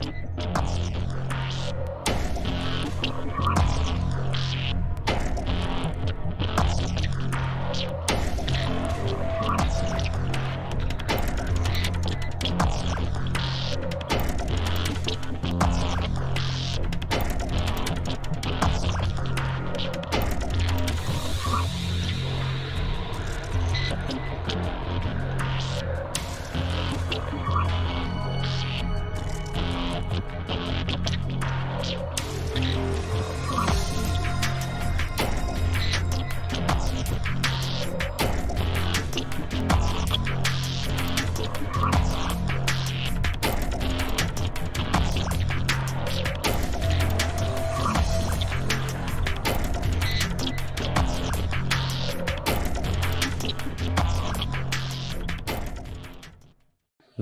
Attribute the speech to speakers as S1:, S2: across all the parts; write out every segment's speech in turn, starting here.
S1: Thank you.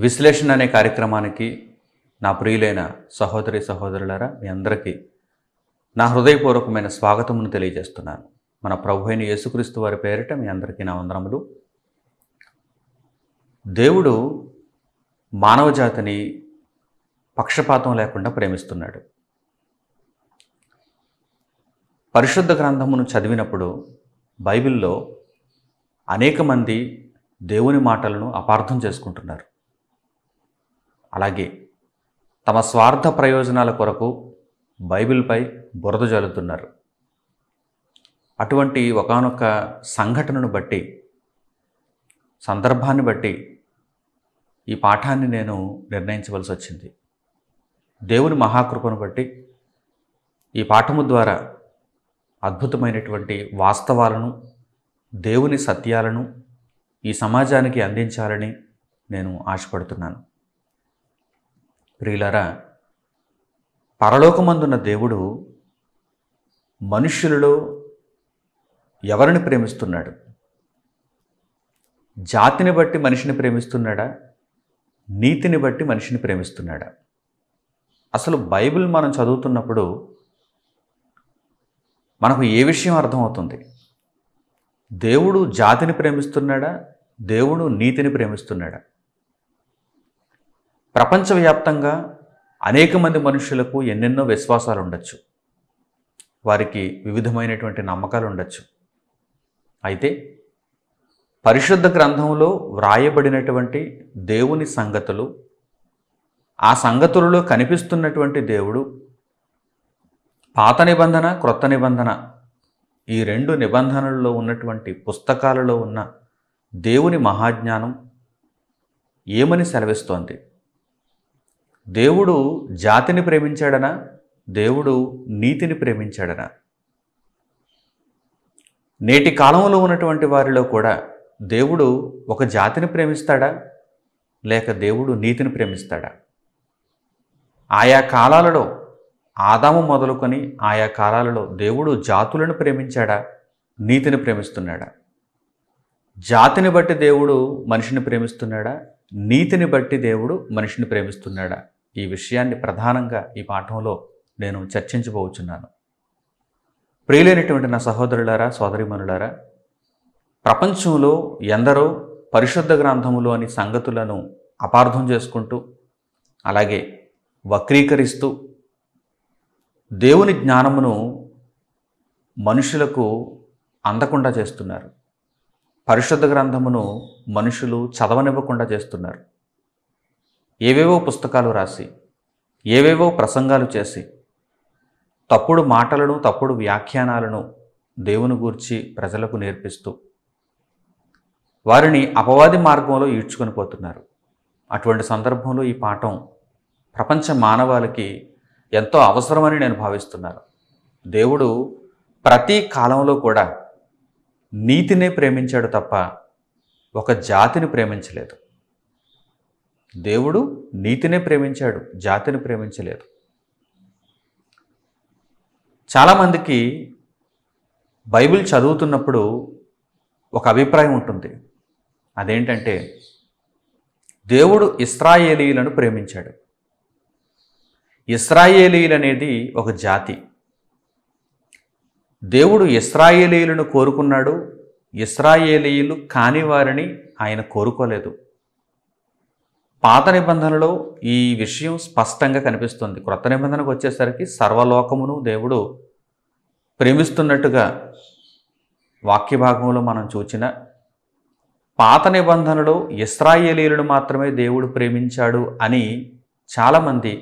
S2: విశ్లేషణ అనే కార్యక్రమానికి నా ప్రియులైన సహోదరి సహోదరులరా మీ అందరికీ నా హృదయపూర్వకమైన స్వాగతమును తెలియజేస్తున్నాను మన ప్రభు అయిన యేసుక్రీస్తు వారి పేరిట మీ అందరికీ నా వందనములు దేవుడు మానవ జాతిని పక్షపాతం లేకుండా ప్రేమిస్తున్నాడు పరిశుద్ధ గ్రంథమును చదివినప్పుడు బైబిల్లో అనేక మంది దేవుని మాటలను అపార్థం చేసుకుంటున్నారు అలాగే తమ స్వార్థ ప్రయోజనాల కొరకు బైబిల్పై బురద జల్లుతున్నారు అటువంటి ఒకనొక సంఘటనను బట్టి సందర్భాన్ని బట్టి ఈ పాఠాన్ని నేను నిర్ణయించవలసి వచ్చింది దేవుని మహాకృపను బట్టి ఈ పాఠము ద్వారా అద్భుతమైనటువంటి వాస్తవాలను దేవుని సత్యాలను ఈ సమాజానికి అందించాలని నేను ఆశపడుతున్నాను ప్రియులరా పరలోకమందున్న దేవుడు మనుష్యులలో ఎవరిని ప్రేమిస్తున్నాడు జాతిని బట్టి మనిషిని ప్రేమిస్తున్నాడా నీతిని బట్టి మనిషిని ప్రేమిస్తున్నాడా అసలు బైబిల్ మనం చదువుతున్నప్పుడు మనకు ఏ విషయం అర్థమవుతుంది దేవుడు జాతిని ప్రేమిస్తున్నాడా దేవుడు నీతిని ప్రేమిస్తున్నాడా ప్రపంచవ్యాప్తంగా అనేక మంది మనుషులకు ఎన్నెన్నో విశ్వాసాలు ఉండొచ్చు వారికి వివిధమైనటువంటి నమ్మకాలు ఉండొచ్చు అయితే పరిశుద్ధ గ్రంథంలో వ్రాయబడినటువంటి దేవుని సంగతులు ఆ సంగతులలో కనిపిస్తున్నటువంటి దేవుడు పాత నిబంధన క్రొత్త నిబంధన ఈ రెండు నిబంధనల్లో ఉన్నటువంటి పుస్తకాలలో ఉన్న దేవుని మహాజ్ఞానం ఏమని సెలవిస్తోంది దేవుడు జాతిని ప్రేమించాడనా దేవుడు నీతిని ప్రేమించాడనా నేటి కాలంలో ఉన్నటువంటి వారిలో కూడా దేవుడు ఒక జాతిని ప్రేమిస్తాడా లేక దేవుడు నీతిని ప్రేమిస్తాడా ఆయా కాలాలలో ఆదాము మొదలుకొని ఆయా కాలాలలో దేవుడు జాతులను ప్రేమించాడా నీతిని ప్రేమిస్తున్నాడా జాతిని బట్టి దేవుడు మనిషిని ప్రేమిస్తున్నాడా నీతిని బట్టి దేవుడు మనిషిని ప్రేమిస్తున్నాడా ఈ విషయాన్ని ప్రధానంగా ఈ పాఠంలో నేను చర్చించబోచున్నాను ప్రియులైనటువంటి నా సహోదరులారా సోదరిమనులారా ప్రపంచంలో ఎందరో పరిశుద్ధ గ్రంథములోని సంగతులను అపార్థం చేసుకుంటూ అలాగే వక్రీకరిస్తూ దేవుని జ్ఞానమును మనుషులకు అందకుండా చేస్తున్నారు పరిశుద్ధ గ్రంథమును మనుషులు చదవనివ్వకుండా చేస్తున్నారు ఏవేవో పుస్తకాలు రాసి ఏవేవో ప్రసంగాలు చేసి తప్పుడు మాటలను తప్పుడు వ్యాఖ్యానాలను దేవుని గూర్చి ప్రజలకు నేర్పిస్తూ వారిని అపవాది మార్గంలో ఈడ్చుకొని పోతున్నారు అటువంటి సందర్భంలో ఈ పాఠం ప్రపంచ మానవాళికి ఎంతో అవసరమని నేను భావిస్తున్నాను దేవుడు ప్రతి కాలంలో కూడా నీతినే ప్రేమించాడు తప్ప ఒక జాతిని ప్రేమించలేదు దేవుడు నీతినే ప్రేమించాడు జాతిని ప్రేమించలేదు చాలామందికి బైబిల్ చదువుతున్నప్పుడు ఒక అభిప్రాయం ఉంటుంది అదేంటంటే దేవుడు ఇస్రాయేలీలను ప్రేమించాడు ఇస్రాయేలీలు అనేది ఒక జాతి దేవుడు ఇస్రాయేలీలను కోరుకున్నాడు ఇస్రాయేలీలు కాని వారిని ఆయన కోరుకోలేదు పాత నిబంధనలో ఈ విషయం స్పష్టంగా కనిపిస్తుంది క్రొత్త నిబంధనకు వచ్చేసరికి సర్వలోకమును దేవుడు ప్రేమిస్తున్నట్టుగా వాక్య భాగంలో మనం చూచిన పాత నిబంధనలో ఇస్రాయేలీలను మాత్రమే దేవుడు ప్రేమించాడు అని చాలామంది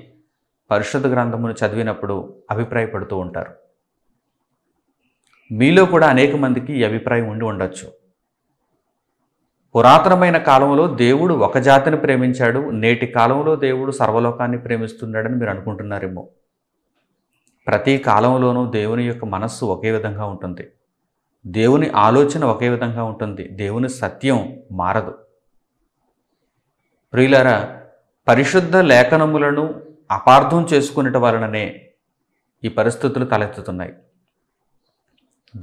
S2: పరిశుద్ధ గ్రంథమును చదివినప్పుడు అభిప్రాయపడుతూ ఉంటారు మీలో కూడా అనేక మందికి ఈ అభిప్రాయం ఉండి ఉండొచ్చు పురాతనమైన కాలంలో దేవుడు ఒక జాతిని ప్రేమించాడు నేటి కాలంలో దేవుడు సర్వలోకాన్ని ప్రేమిస్తున్నాడని మీరు అనుకుంటున్నారేమో ప్రతి కాలంలోనూ దేవుని యొక్క మనస్సు ఒకే విధంగా ఉంటుంది దేవుని ఆలోచన ఒకే విధంగా ఉంటుంది దేవుని సత్యం మారదు ప్రియులారా పరిశుద్ధ లేఖనములను అపార్థం చేసుకునేట వలననే ఈ పరిస్థితులు తలెత్తుతున్నాయి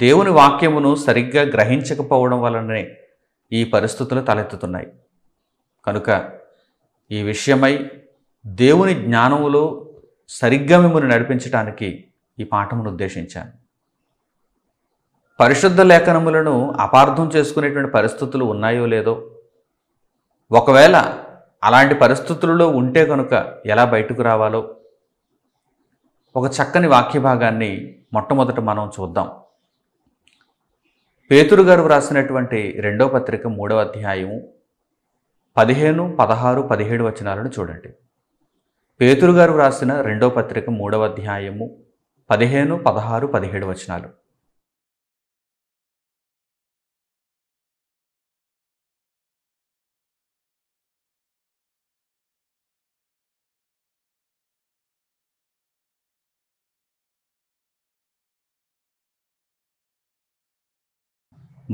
S2: దేవుని వాక్యమును సరిగ్గా గ్రహించకపోవడం వలననే ఈ పరిస్థితులు తలెత్తుతున్నాయి కనుక ఈ విషయమై దేవుని జ్ఞానములో సరిగ్గా మిమ్మల్ని నడిపించటానికి ఈ పాఠమును ఉద్దేశించాను పరిశుద్ధ లేఖనములను అపార్థం చేసుకునేటువంటి పరిస్థితులు ఉన్నాయో లేదో ఒకవేళ అలాంటి పరిస్థితులలో ఉంటే కనుక ఎలా బయటకు రావాలో ఒక చక్కని వాక్య భాగాన్ని మొట్టమొదట మనం చూద్దాం పేతురు గారు వ్రాసినటువంటి రెండో పత్రిక మూడవ అధ్యాయం పదిహేను పదహారు పదిహేడు వచనాలను చూడండి పేతురు గారు వ్రాసిన రెండో పత్రిక మూడవ అధ్యాయము పదిహేను పదహారు పదిహేడు వచనాలు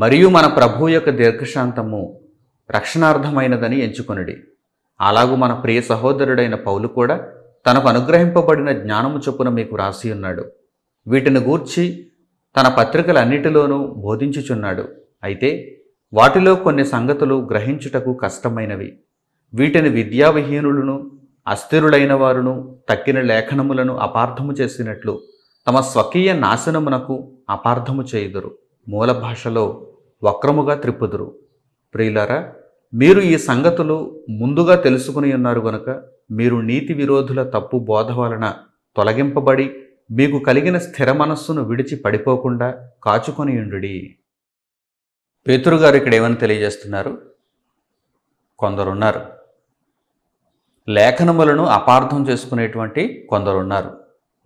S2: మరియు మన ప్రభు యొక్క దీర్ఘశాంతము రక్షణార్థమైనదని ఎంచుకొనిడి అలాగూ మన ప్రియ సహోదరుడైన పౌలు కూడా తనకు అనుగ్రహింపబడిన జ్ఞానము చొప్పున మీకు రాసి ఉన్నాడు వీటిని గూర్చి తన పత్రికలన్నిటిలోనూ బోధించుచున్నాడు అయితే వాటిలో కొన్ని సంగతులు గ్రహించుటకు కష్టమైనవి వీటిని విద్యావిహీనులను అస్థిరులైన వారును తక్కిన లేఖనములను అపార్థము చేసినట్లు తమ స్వకీయ నాశనమునకు అపార్థము చేయుదురు మూల భాషలో వక్రముగా త్రిప్పుదురు ప్రియులారా మీరు ఈ సంగతులు ముందుగా తెలుసుకుని ఉన్నారు గనక మీరు నీతి విరోధుల తప్పు బోధ వలన తొలగింపబడి మీకు కలిగిన స్థిర మనస్సును విడిచి పడిపోకుండా కాచుకొని ఉండుడి పేతురుగారు ఇక్కడ ఏమని తెలియజేస్తున్నారు కొందరున్నారు లేఖనములను అపార్థం చేసుకునేటువంటి కొందరున్నారు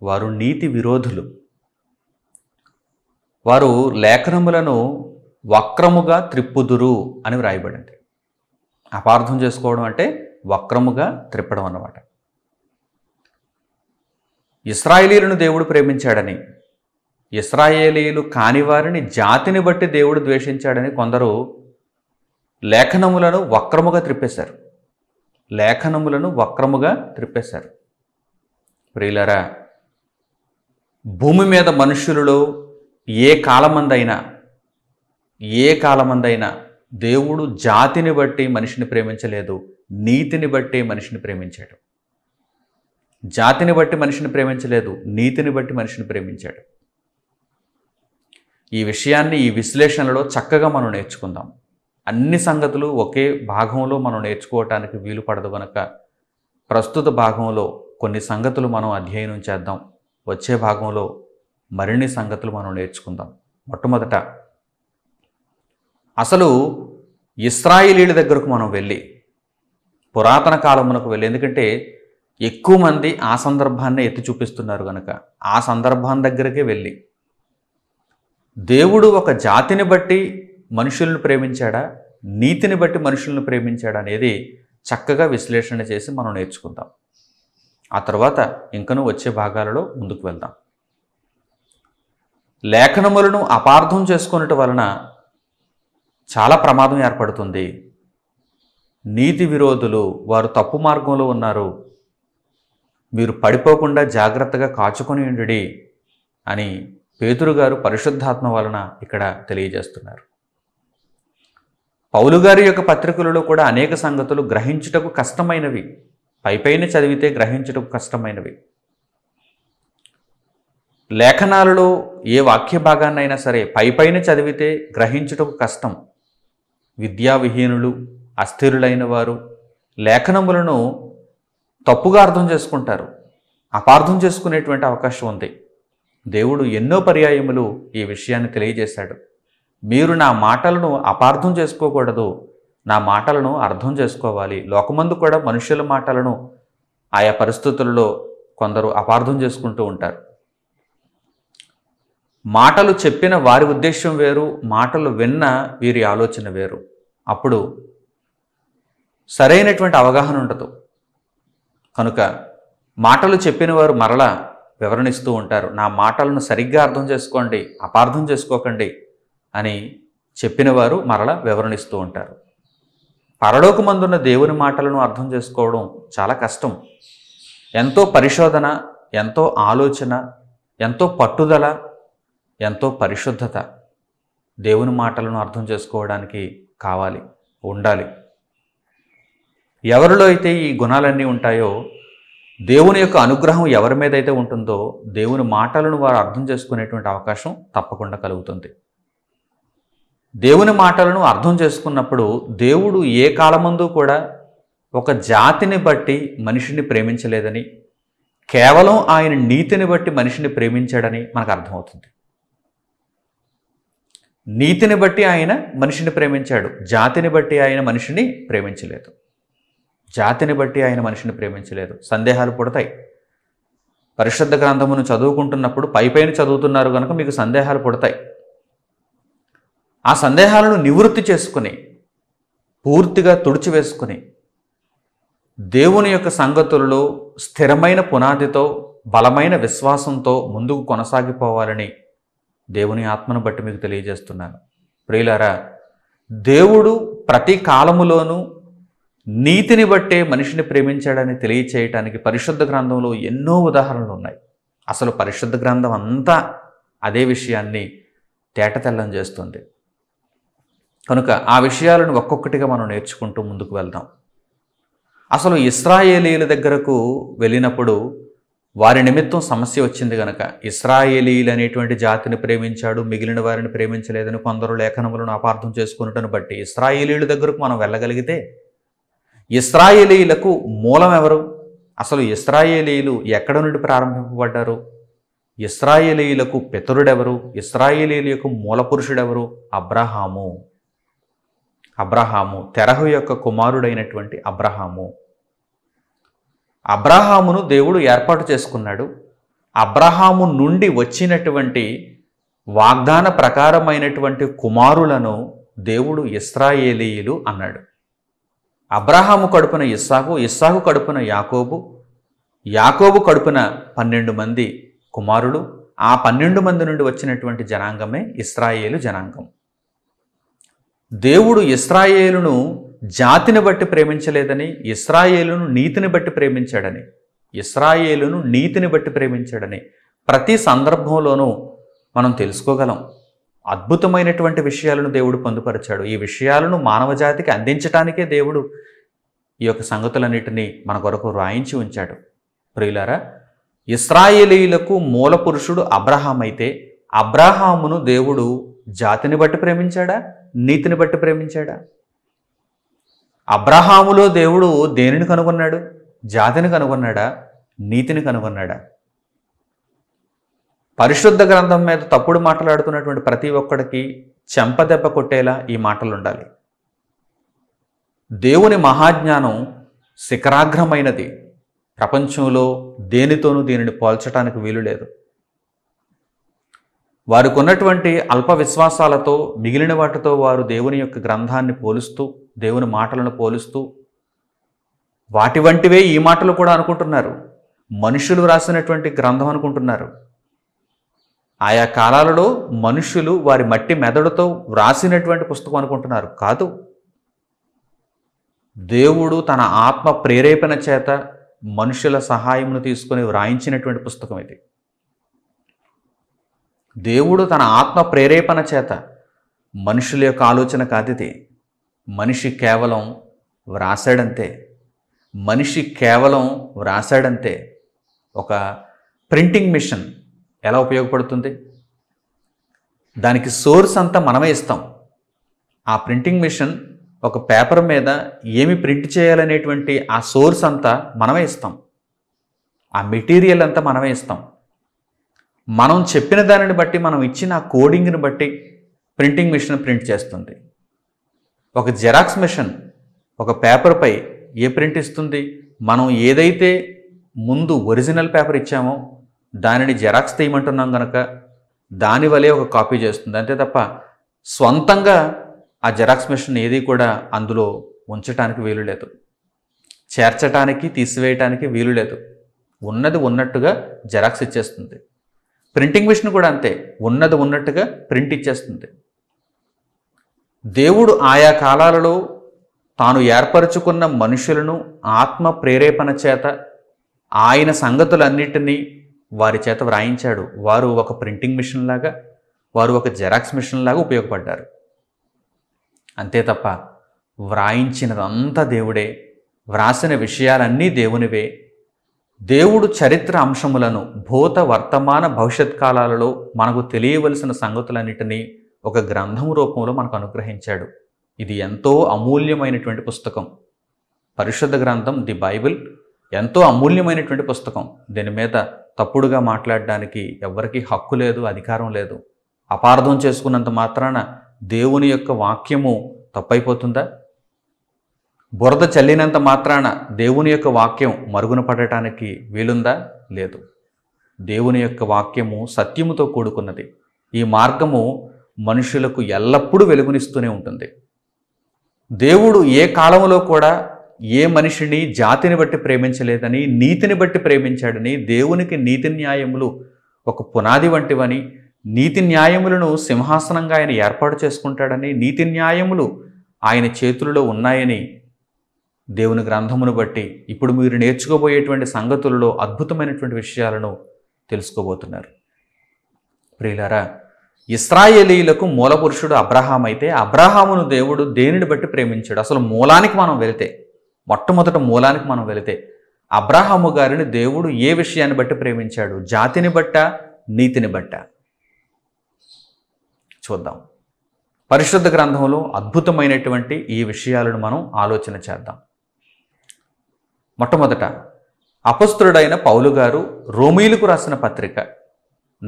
S2: వారు నీతి విరోధులు వారు లేఖనములను వక్రముగా త్రిప్పుదురు అని వ్రాయబడింది అపార్థం చేసుకోవడం అంటే వక్రముగా త్రిప్పడం అన్నమాట ఇస్రాయేలీలను దేవుడు ప్రేమించాడని ఇస్రాయేలీలు కాని వారిని జాతిని బట్టి దేవుడు ద్వేషించాడని కొందరు లేఖనములను వక్రముగా త్రిప్పేశారు లేఖనములను వక్రముగా త్రిప్పేశారు ప్రియులరా భూమి మీద మనుషులలో ఏ కాలమందైనా ఏ కాలమందైనా దేవుడు జాతిని బట్టి మనిషిని ప్రేమించలేదు నీతిని బట్టి మనిషిని ప్రేమించాడు జాతిని బట్టి మనిషిని ప్రేమించలేదు నీతిని బట్టి మనిషిని ప్రేమించాడు ఈ విషయాన్ని ఈ విశ్లేషణలో చక్కగా మనం నేర్చుకుందాం అన్ని సంగతులు ఒకే భాగంలో మనం నేర్చుకోవటానికి వీలు పడదు కనుక ప్రస్తుత భాగంలో కొన్ని సంగతులు మనం అధ్యయనం చేద్దాం వచ్చే భాగంలో మరిన్ని సంగతులు మనం నేర్చుకుందాం మొట్టమొదట అసలు ఇస్రాయిలీల దగ్గరకు మనం వెళ్ళి పురాతన కాలమునకు వెళ్ళి ఎందుకంటే ఎక్కువ మంది ఆ సందర్భాన్ని ఎత్తి చూపిస్తున్నారు కనుక ఆ సందర్భం దగ్గరకే వెళ్ళి దేవుడు ఒక జాతిని బట్టి మనుషులను ప్రేమించాడా నీతిని బట్టి మనుషులను ప్రేమించాడా అనేది చక్కగా విశ్లేషణ చేసి మనం నేర్చుకుందాం ఆ తర్వాత ఇంకనూ వచ్చే భాగాలలో ముందుకు వెళ్దాం లేఖనములను అపార్థం చేసుకున్నట వలన చాలా ప్రమాదం ఏర్పడుతుంది నీతి విరోధులు వారు తప్పు మార్గంలో ఉన్నారు మీరు పడిపోకుండా జాగ్రత్తగా కాచుకొని ఉండి అని పేతురు గారు పరిశుద్ధాత్మ వలన ఇక్కడ తెలియజేస్తున్నారు పౌలు గారి యొక్క పత్రికలలో కూడా అనేక సంగతులు గ్రహించుటకు కష్టమైనవి పైపైన చదివితే గ్రహించుటకు కష్టమైనవి లేఖనాలలో ఏ వాక్య భాగాన్నైనా సరే పైపైన చదివితే గ్రహించుటకు కష్టం విద్యావిహీనులు అస్థిరులైన వారు లేఖనములను తప్పుగా అర్థం చేసుకుంటారు అపార్థం చేసుకునేటువంటి అవకాశం ఉంది దేవుడు ఎన్నో పర్యాయములు ఈ విషయాన్ని తెలియజేశాడు మీరు నా మాటలను అపార్థం చేసుకోకూడదు నా మాటలను అర్థం చేసుకోవాలి లోకమందు కూడా మనుషుల మాటలను ఆయా పరిస్థితుల్లో కొందరు అపార్థం చేసుకుంటూ ఉంటారు మాటలు చెప్పిన వారి ఉద్దేశం వేరు మాటలు విన్న వీరి ఆలోచన వేరు అప్పుడు సరైనటువంటి అవగాహన ఉండదు కనుక మాటలు చెప్పిన వారు మరలా వివరణిస్తూ ఉంటారు నా మాటలను సరిగ్గా అర్థం చేసుకోండి అపార్థం చేసుకోకండి అని చెప్పిన వారు మరలా వివరణిస్తూ ఉంటారు పరలోకమందున్న దేవుని మాటలను అర్థం చేసుకోవడం చాలా కష్టం ఎంతో పరిశోధన ఎంతో ఆలోచన ఎంతో పట్టుదల ఎంతో పరిశుద్ధత దేవుని మాటలను అర్థం చేసుకోవడానికి కావాలి ఉండాలి ఎవరిలో అయితే ఈ గుణాలన్నీ ఉంటాయో దేవుని యొక్క అనుగ్రహం ఎవరి మీద అయితే ఉంటుందో దేవుని మాటలను వారు అర్థం చేసుకునేటువంటి అవకాశం తప్పకుండా కలుగుతుంది దేవుని మాటలను అర్థం చేసుకున్నప్పుడు దేవుడు ఏ కాలమందు కూడా ఒక జాతిని బట్టి మనిషిని ప్రేమించలేదని కేవలం ఆయన నీతిని బట్టి మనిషిని ప్రేమించాడని మనకు అర్థమవుతుంది నీతిని బట్టి ఆయన మనిషిని ప్రేమించాడు జాతిని బట్టి ఆయన మనిషిని ప్రేమించలేదు జాతిని బట్టి ఆయన మనిషిని ప్రేమించలేదు సందేహాలు పుడతాయి పరిశుద్ధ గ్రంథమును చదువుకుంటున్నప్పుడు పైపైన చదువుతున్నారు కనుక మీకు సందేహాలు పుడతాయి ఆ సందేహాలను నివృత్తి చేసుకుని పూర్తిగా తుడిచివేసుకుని దేవుని యొక్క సంగతులలో స్థిరమైన పునాదితో బలమైన విశ్వాసంతో ముందుకు కొనసాగిపోవాలని దేవుని ఆత్మను బట్టి మీకు తెలియజేస్తున్నాను ప్రియులారా దేవుడు ప్రతి కాలములోనూ నీతిని బట్టే మనిషిని ప్రేమించాడని తెలియచేయటానికి పరిశుద్ధ గ్రంథంలో ఎన్నో ఉదాహరణలు ఉన్నాయి అసలు పరిశుద్ధ గ్రంథం అంతా అదే విషయాన్ని తేటతెల్లం చేస్తుంది కనుక ఆ విషయాలను ఒక్కొక్కటిగా మనం నేర్చుకుంటూ ముందుకు వెళ్దాం అసలు ఇస్రాయేలీల దగ్గరకు వెళ్ళినప్పుడు వారి నిమిత్తం సమస్య వచ్చింది గనక ఇస్రాయేలీలు అనేటువంటి జాతిని ప్రేమించాడు మిగిలిన వారిని ప్రేమించలేదని కొందరు లేఖనములను అపార్థం చేసుకున్నటను బట్టి ఇస్రాయేలీల దగ్గరకు మనం వెళ్ళగలిగితే ఇస్రాయేలీలకు మూలం ఎవరు అసలు ఇస్రాయేలీలు ఎక్కడ నుండి ప్రారంభింపబడ్డారు ఇస్రాయేలీలకు పితరుడెవరు ఇస్రాయేలీల యొక్క మూల పురుషుడెవరు అబ్రహాము అబ్రహాము తెరహు యొక్క కుమారుడైనటువంటి అబ్రహాము అబ్రహామును దేవుడు ఏర్పాటు చేసుకున్నాడు అబ్రహాము నుండి వచ్చినటువంటి వాగ్దాన ప్రకారమైనటువంటి కుమారులను దేవుడు ఇస్రాయేలీయులు అన్నాడు అబ్రహాము కడుపున ఇస్సాకు ఇస్సాకు కడుపున యాకోబు యాకోబు కడుపున పన్నెండు మంది కుమారులు ఆ పన్నెండు మంది నుండి వచ్చినటువంటి జనాంగమే ఇస్రాయేలు జనాంగం దేవుడు ఇస్రాయేలును జాతిని బట్టి ప్రేమించలేదని ఇస్రాయేలును నీతిని బట్టి ప్రేమించాడని ఇస్రాయేలును నీతిని బట్టి ప్రేమించాడని ప్రతి సందర్భంలోనూ మనం తెలుసుకోగలం అద్భుతమైనటువంటి విషయాలను దేవుడు పొందుపరిచాడు ఈ విషయాలను మానవ జాతికి అందించటానికే దేవుడు ఈ యొక్క సంగతులన్నిటినీ మన కొరకు రాయించి ఉంచాడు ప్రియులారా ఇస్రాయేలీలకు మూల పురుషుడు అబ్రహాం అయితే అబ్రహామును దేవుడు జాతిని బట్టి ప్రేమించాడా నీతిని బట్టి ప్రేమించాడా అబ్రహాములో దేవుడు దేనిని కనుగొన్నాడు జాతిని కనుగొన్నాడా నీతిని కనుగొన్నాడా పరిశుద్ధ గ్రంథం మీద తప్పుడు మాట్లాడుతున్నటువంటి ప్రతి ఒక్కడికి చెంపదెబ్బ కొట్టేలా ఈ మాటలు ఉండాలి దేవుని మహాజ్ఞానం శిఖరాగ్రమైనది ప్రపంచంలో దేనితోనూ దీనిని పోల్చడానికి వీలు లేదు వారికి ఉన్నటువంటి అల్ప విశ్వాసాలతో మిగిలిన వాటితో వారు దేవుని యొక్క గ్రంథాన్ని పోలుస్తూ దేవుని మాటలను పోలుస్తూ వాటి వంటివే ఈ మాటలు కూడా అనుకుంటున్నారు మనుషులు రాసినటువంటి గ్రంథం అనుకుంటున్నారు ఆయా కాలాలలో మనుషులు వారి మట్టి మెదడుతో వ్రాసినటువంటి పుస్తకం అనుకుంటున్నారు కాదు దేవుడు తన ఆత్మ ప్రేరేపణ చేత మనుషుల సహాయమును తీసుకొని వ్రాయించినటువంటి పుస్తకం ఇది దేవుడు తన ఆత్మ ప్రేరేపణ చేత మనుషుల యొక్క ఆలోచన కాదితే మనిషి కేవలం వ్రాసాడంతే మనిషి కేవలం వ్రాసాడంతే ఒక ప్రింటింగ్ మిషన్ ఎలా ఉపయోగపడుతుంది దానికి సోర్స్ అంతా మనమే ఇస్తాం ఆ ప్రింటింగ్ మిషన్ ఒక పేపర్ మీద ఏమి ప్రింట్ చేయాలనేటువంటి ఆ సోర్స్ అంతా మనమే ఇస్తాం ఆ మెటీరియల్ అంతా మనమే ఇస్తాం మనం చెప్పిన దానిని బట్టి మనం ఇచ్చిన కోడింగ్ని బట్టి ప్రింటింగ్ మిషన్ ప్రింట్ చేస్తుంది ఒక జెరాక్స్ మిషన్ ఒక పేపర్పై ఏ ప్రింట్ ఇస్తుంది మనం ఏదైతే ముందు ఒరిజినల్ పేపర్ ఇచ్చామో దానిని జెరాక్స్ తీయమంటున్నాం కనుక దానివలే ఒక కాపీ చేస్తుంది అంతే తప్ప స్వంతంగా ఆ జెరాక్స్ మిషన్ ఏది కూడా అందులో ఉంచటానికి వీలు లేదు చేర్చటానికి తీసివేయటానికి వీలు లేదు ఉన్నది ఉన్నట్టుగా జెరాక్స్ ఇచ్చేస్తుంది ప్రింటింగ్ మిషన్ కూడా అంతే ఉన్నది ఉన్నట్టుగా ప్రింట్ ఇచ్చేస్తుంది దేవుడు ఆయా కాలాలలో తాను ఏర్పరచుకున్న మనుషులను ఆత్మ ప్రేరేపణ చేత ఆయన సంగతులన్నిటినీ వారి చేత వ్రాయించాడు వారు ఒక ప్రింటింగ్ మిషన్ లాగా వారు ఒక జెరాక్స్ మిషన్ లాగా ఉపయోగపడ్డారు అంతే తప్ప వ్రాయించినదంతా దేవుడే వ్రాసిన విషయాలన్నీ దేవునివే దేవుడు చరిత్ర అంశములను భూత వర్తమాన భవిష్యత్ కాలాలలో మనకు తెలియవలసిన సంగతులన్నిటినీ ఒక గ్రంథం రూపంలో మనకు అనుగ్రహించాడు ఇది ఎంతో అమూల్యమైనటువంటి పుస్తకం పరిశుద్ధ గ్రంథం ది బైబిల్ ఎంతో అమూల్యమైనటువంటి పుస్తకం దీని మీద తప్పుడుగా మాట్లాడడానికి ఎవరికీ హక్కు లేదు అధికారం లేదు అపార్థం చేసుకున్నంత మాత్రాన దేవుని యొక్క వాక్యము తప్పైపోతుందా బురద చల్లినంత మాత్రాన దేవుని యొక్క వాక్యం మరుగున పడటానికి వీలుందా లేదు దేవుని యొక్క వాక్యము సత్యముతో కూడుకున్నది ఈ మార్గము మనుషులకు ఎల్లప్పుడూ వెలుగునిస్తూనే ఉంటుంది దేవుడు ఏ కాలంలో కూడా ఏ మనిషిని జాతిని బట్టి ప్రేమించలేదని నీతిని బట్టి ప్రేమించాడని దేవునికి నీతి న్యాయములు ఒక పునాది వంటివని నీతి న్యాయములను సింహాసనంగా ఆయన ఏర్పాటు చేసుకుంటాడని నీతి న్యాయములు ఆయన చేతులలో ఉన్నాయని దేవుని గ్రంథమును బట్టి ఇప్పుడు మీరు నేర్చుకోబోయేటువంటి సంగతులలో అద్భుతమైనటువంటి విషయాలను తెలుసుకోబోతున్నారు ప్రియులారా ఇస్రాయేలీలకు పురుషుడు అబ్రహాం అయితే అబ్రహామును దేవుడు దేనిని బట్టి ప్రేమించాడు అసలు మూలానికి మనం వెళితే మొట్టమొదట మూలానికి మనం వెళితే అబ్రహాము గారిని దేవుడు ఏ విషయాన్ని బట్టి ప్రేమించాడు జాతిని బట్ట నీతిని బట్ట చూద్దాం పరిశుద్ధ గ్రంథంలో అద్భుతమైనటువంటి ఈ విషయాలను మనం ఆలోచన చేద్దాం మొట్టమొదట అపస్తుడైన పౌలు గారు రోమీలకు రాసిన పత్రిక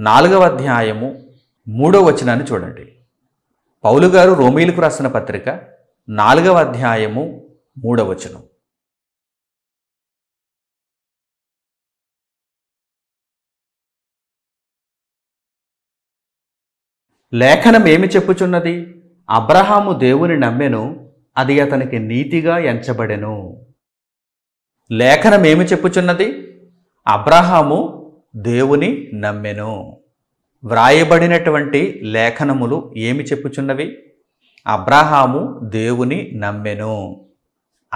S2: నాలుగవ అధ్యాయము మూడవ వచనాన్ని చూడండి పౌలు గారు రోమీలకు రాసిన పత్రిక నాలుగవ అధ్యాయము మూడవ వచనం లేఖనం ఏమి చెప్పుచున్నది అబ్రహాము దేవుని నమ్మెను అది అతనికి నీతిగా ఎంచబడెను లేఖనం ఏమి చెప్పుచున్నది అబ్రహాము దేవుని నమ్మెను వ్రాయబడినటువంటి లేఖనములు ఏమి చెప్పుచున్నవి అబ్రహాము దేవుని నమ్మెను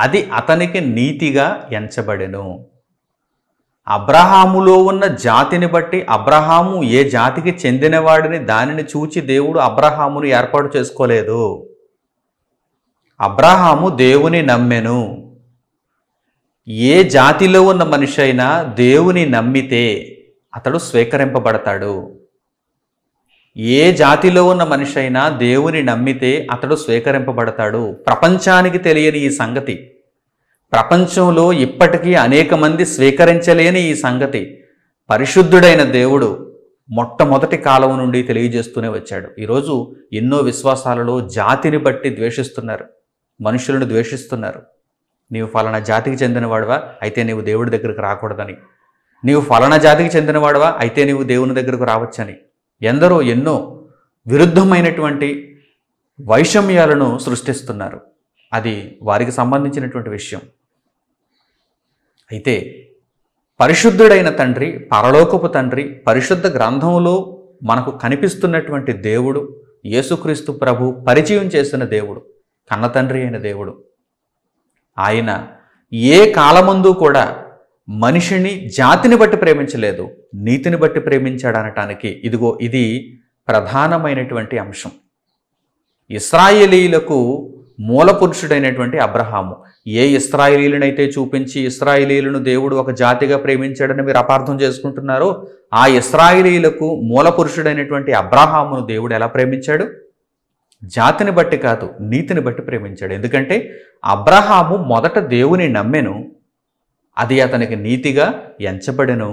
S2: అది అతనికి నీతిగా ఎంచబడెను అబ్రహాములో ఉన్న జాతిని బట్టి అబ్రహాము ఏ జాతికి చెందినవాడిని దానిని చూచి దేవుడు అబ్రహామును ఏర్పాటు చేసుకోలేదు అబ్రహాము దేవుని నమ్మెను ఏ జాతిలో ఉన్న మనిషి అయినా దేవుని నమ్మితే అతడు స్వీకరింపబడతాడు ఏ జాతిలో ఉన్న మనిషి అయినా దేవుని నమ్మితే అతడు స్వీకరింపబడతాడు ప్రపంచానికి తెలియని ఈ సంగతి ప్రపంచంలో ఇప్పటికీ అనేక మంది స్వీకరించలేని ఈ సంగతి పరిశుద్ధుడైన దేవుడు మొట్టమొదటి కాలం నుండి తెలియజేస్తూనే వచ్చాడు ఈరోజు ఎన్నో విశ్వాసాలలో జాతిని బట్టి ద్వేషిస్తున్నారు మనుషులను ద్వేషిస్తున్నారు నీవు ఫలానా జాతికి చెందినవాడువా అయితే నీవు దేవుడి దగ్గరకు రాకూడదని నీవు ఫలానా జాతికి చెందినవాడువా అయితే నీవు దేవుని దగ్గరకు రావచ్చని ఎందరో ఎన్నో విరుద్ధమైనటువంటి వైషమ్యాలను సృష్టిస్తున్నారు అది వారికి సంబంధించినటువంటి విషయం అయితే పరిశుద్ధుడైన తండ్రి పరలోకపు తండ్రి పరిశుద్ధ గ్రంథంలో మనకు కనిపిస్తున్నటువంటి దేవుడు యేసుక్రీస్తు ప్రభు పరిచయం చేసిన దేవుడు కన్న తండ్రి అయిన దేవుడు ఆయన ఏ కాలమందు కూడా మనిషిని జాతిని బట్టి ప్రేమించలేదు నీతిని బట్టి ప్రేమించాడనటానికి ఇదిగో ఇది ప్రధానమైనటువంటి అంశం ఇస్రాయేలీలకు పురుషుడైనటువంటి అబ్రహాము ఏ ఇస్రాయేలీలనైతే చూపించి ఇస్రాయేలీలను దేవుడు ఒక జాతిగా ప్రేమించాడని మీరు అపార్థం చేసుకుంటున్నారో ఆ ఇస్రాయేలీలకు పురుషుడైనటువంటి అబ్రహామును దేవుడు ఎలా ప్రేమించాడు జాతిని బట్టి కాదు నీతిని బట్టి ప్రేమించాడు ఎందుకంటే అబ్రహాము మొదట దేవుని నమ్మెను అది అతనికి నీతిగా ఎంచబడెను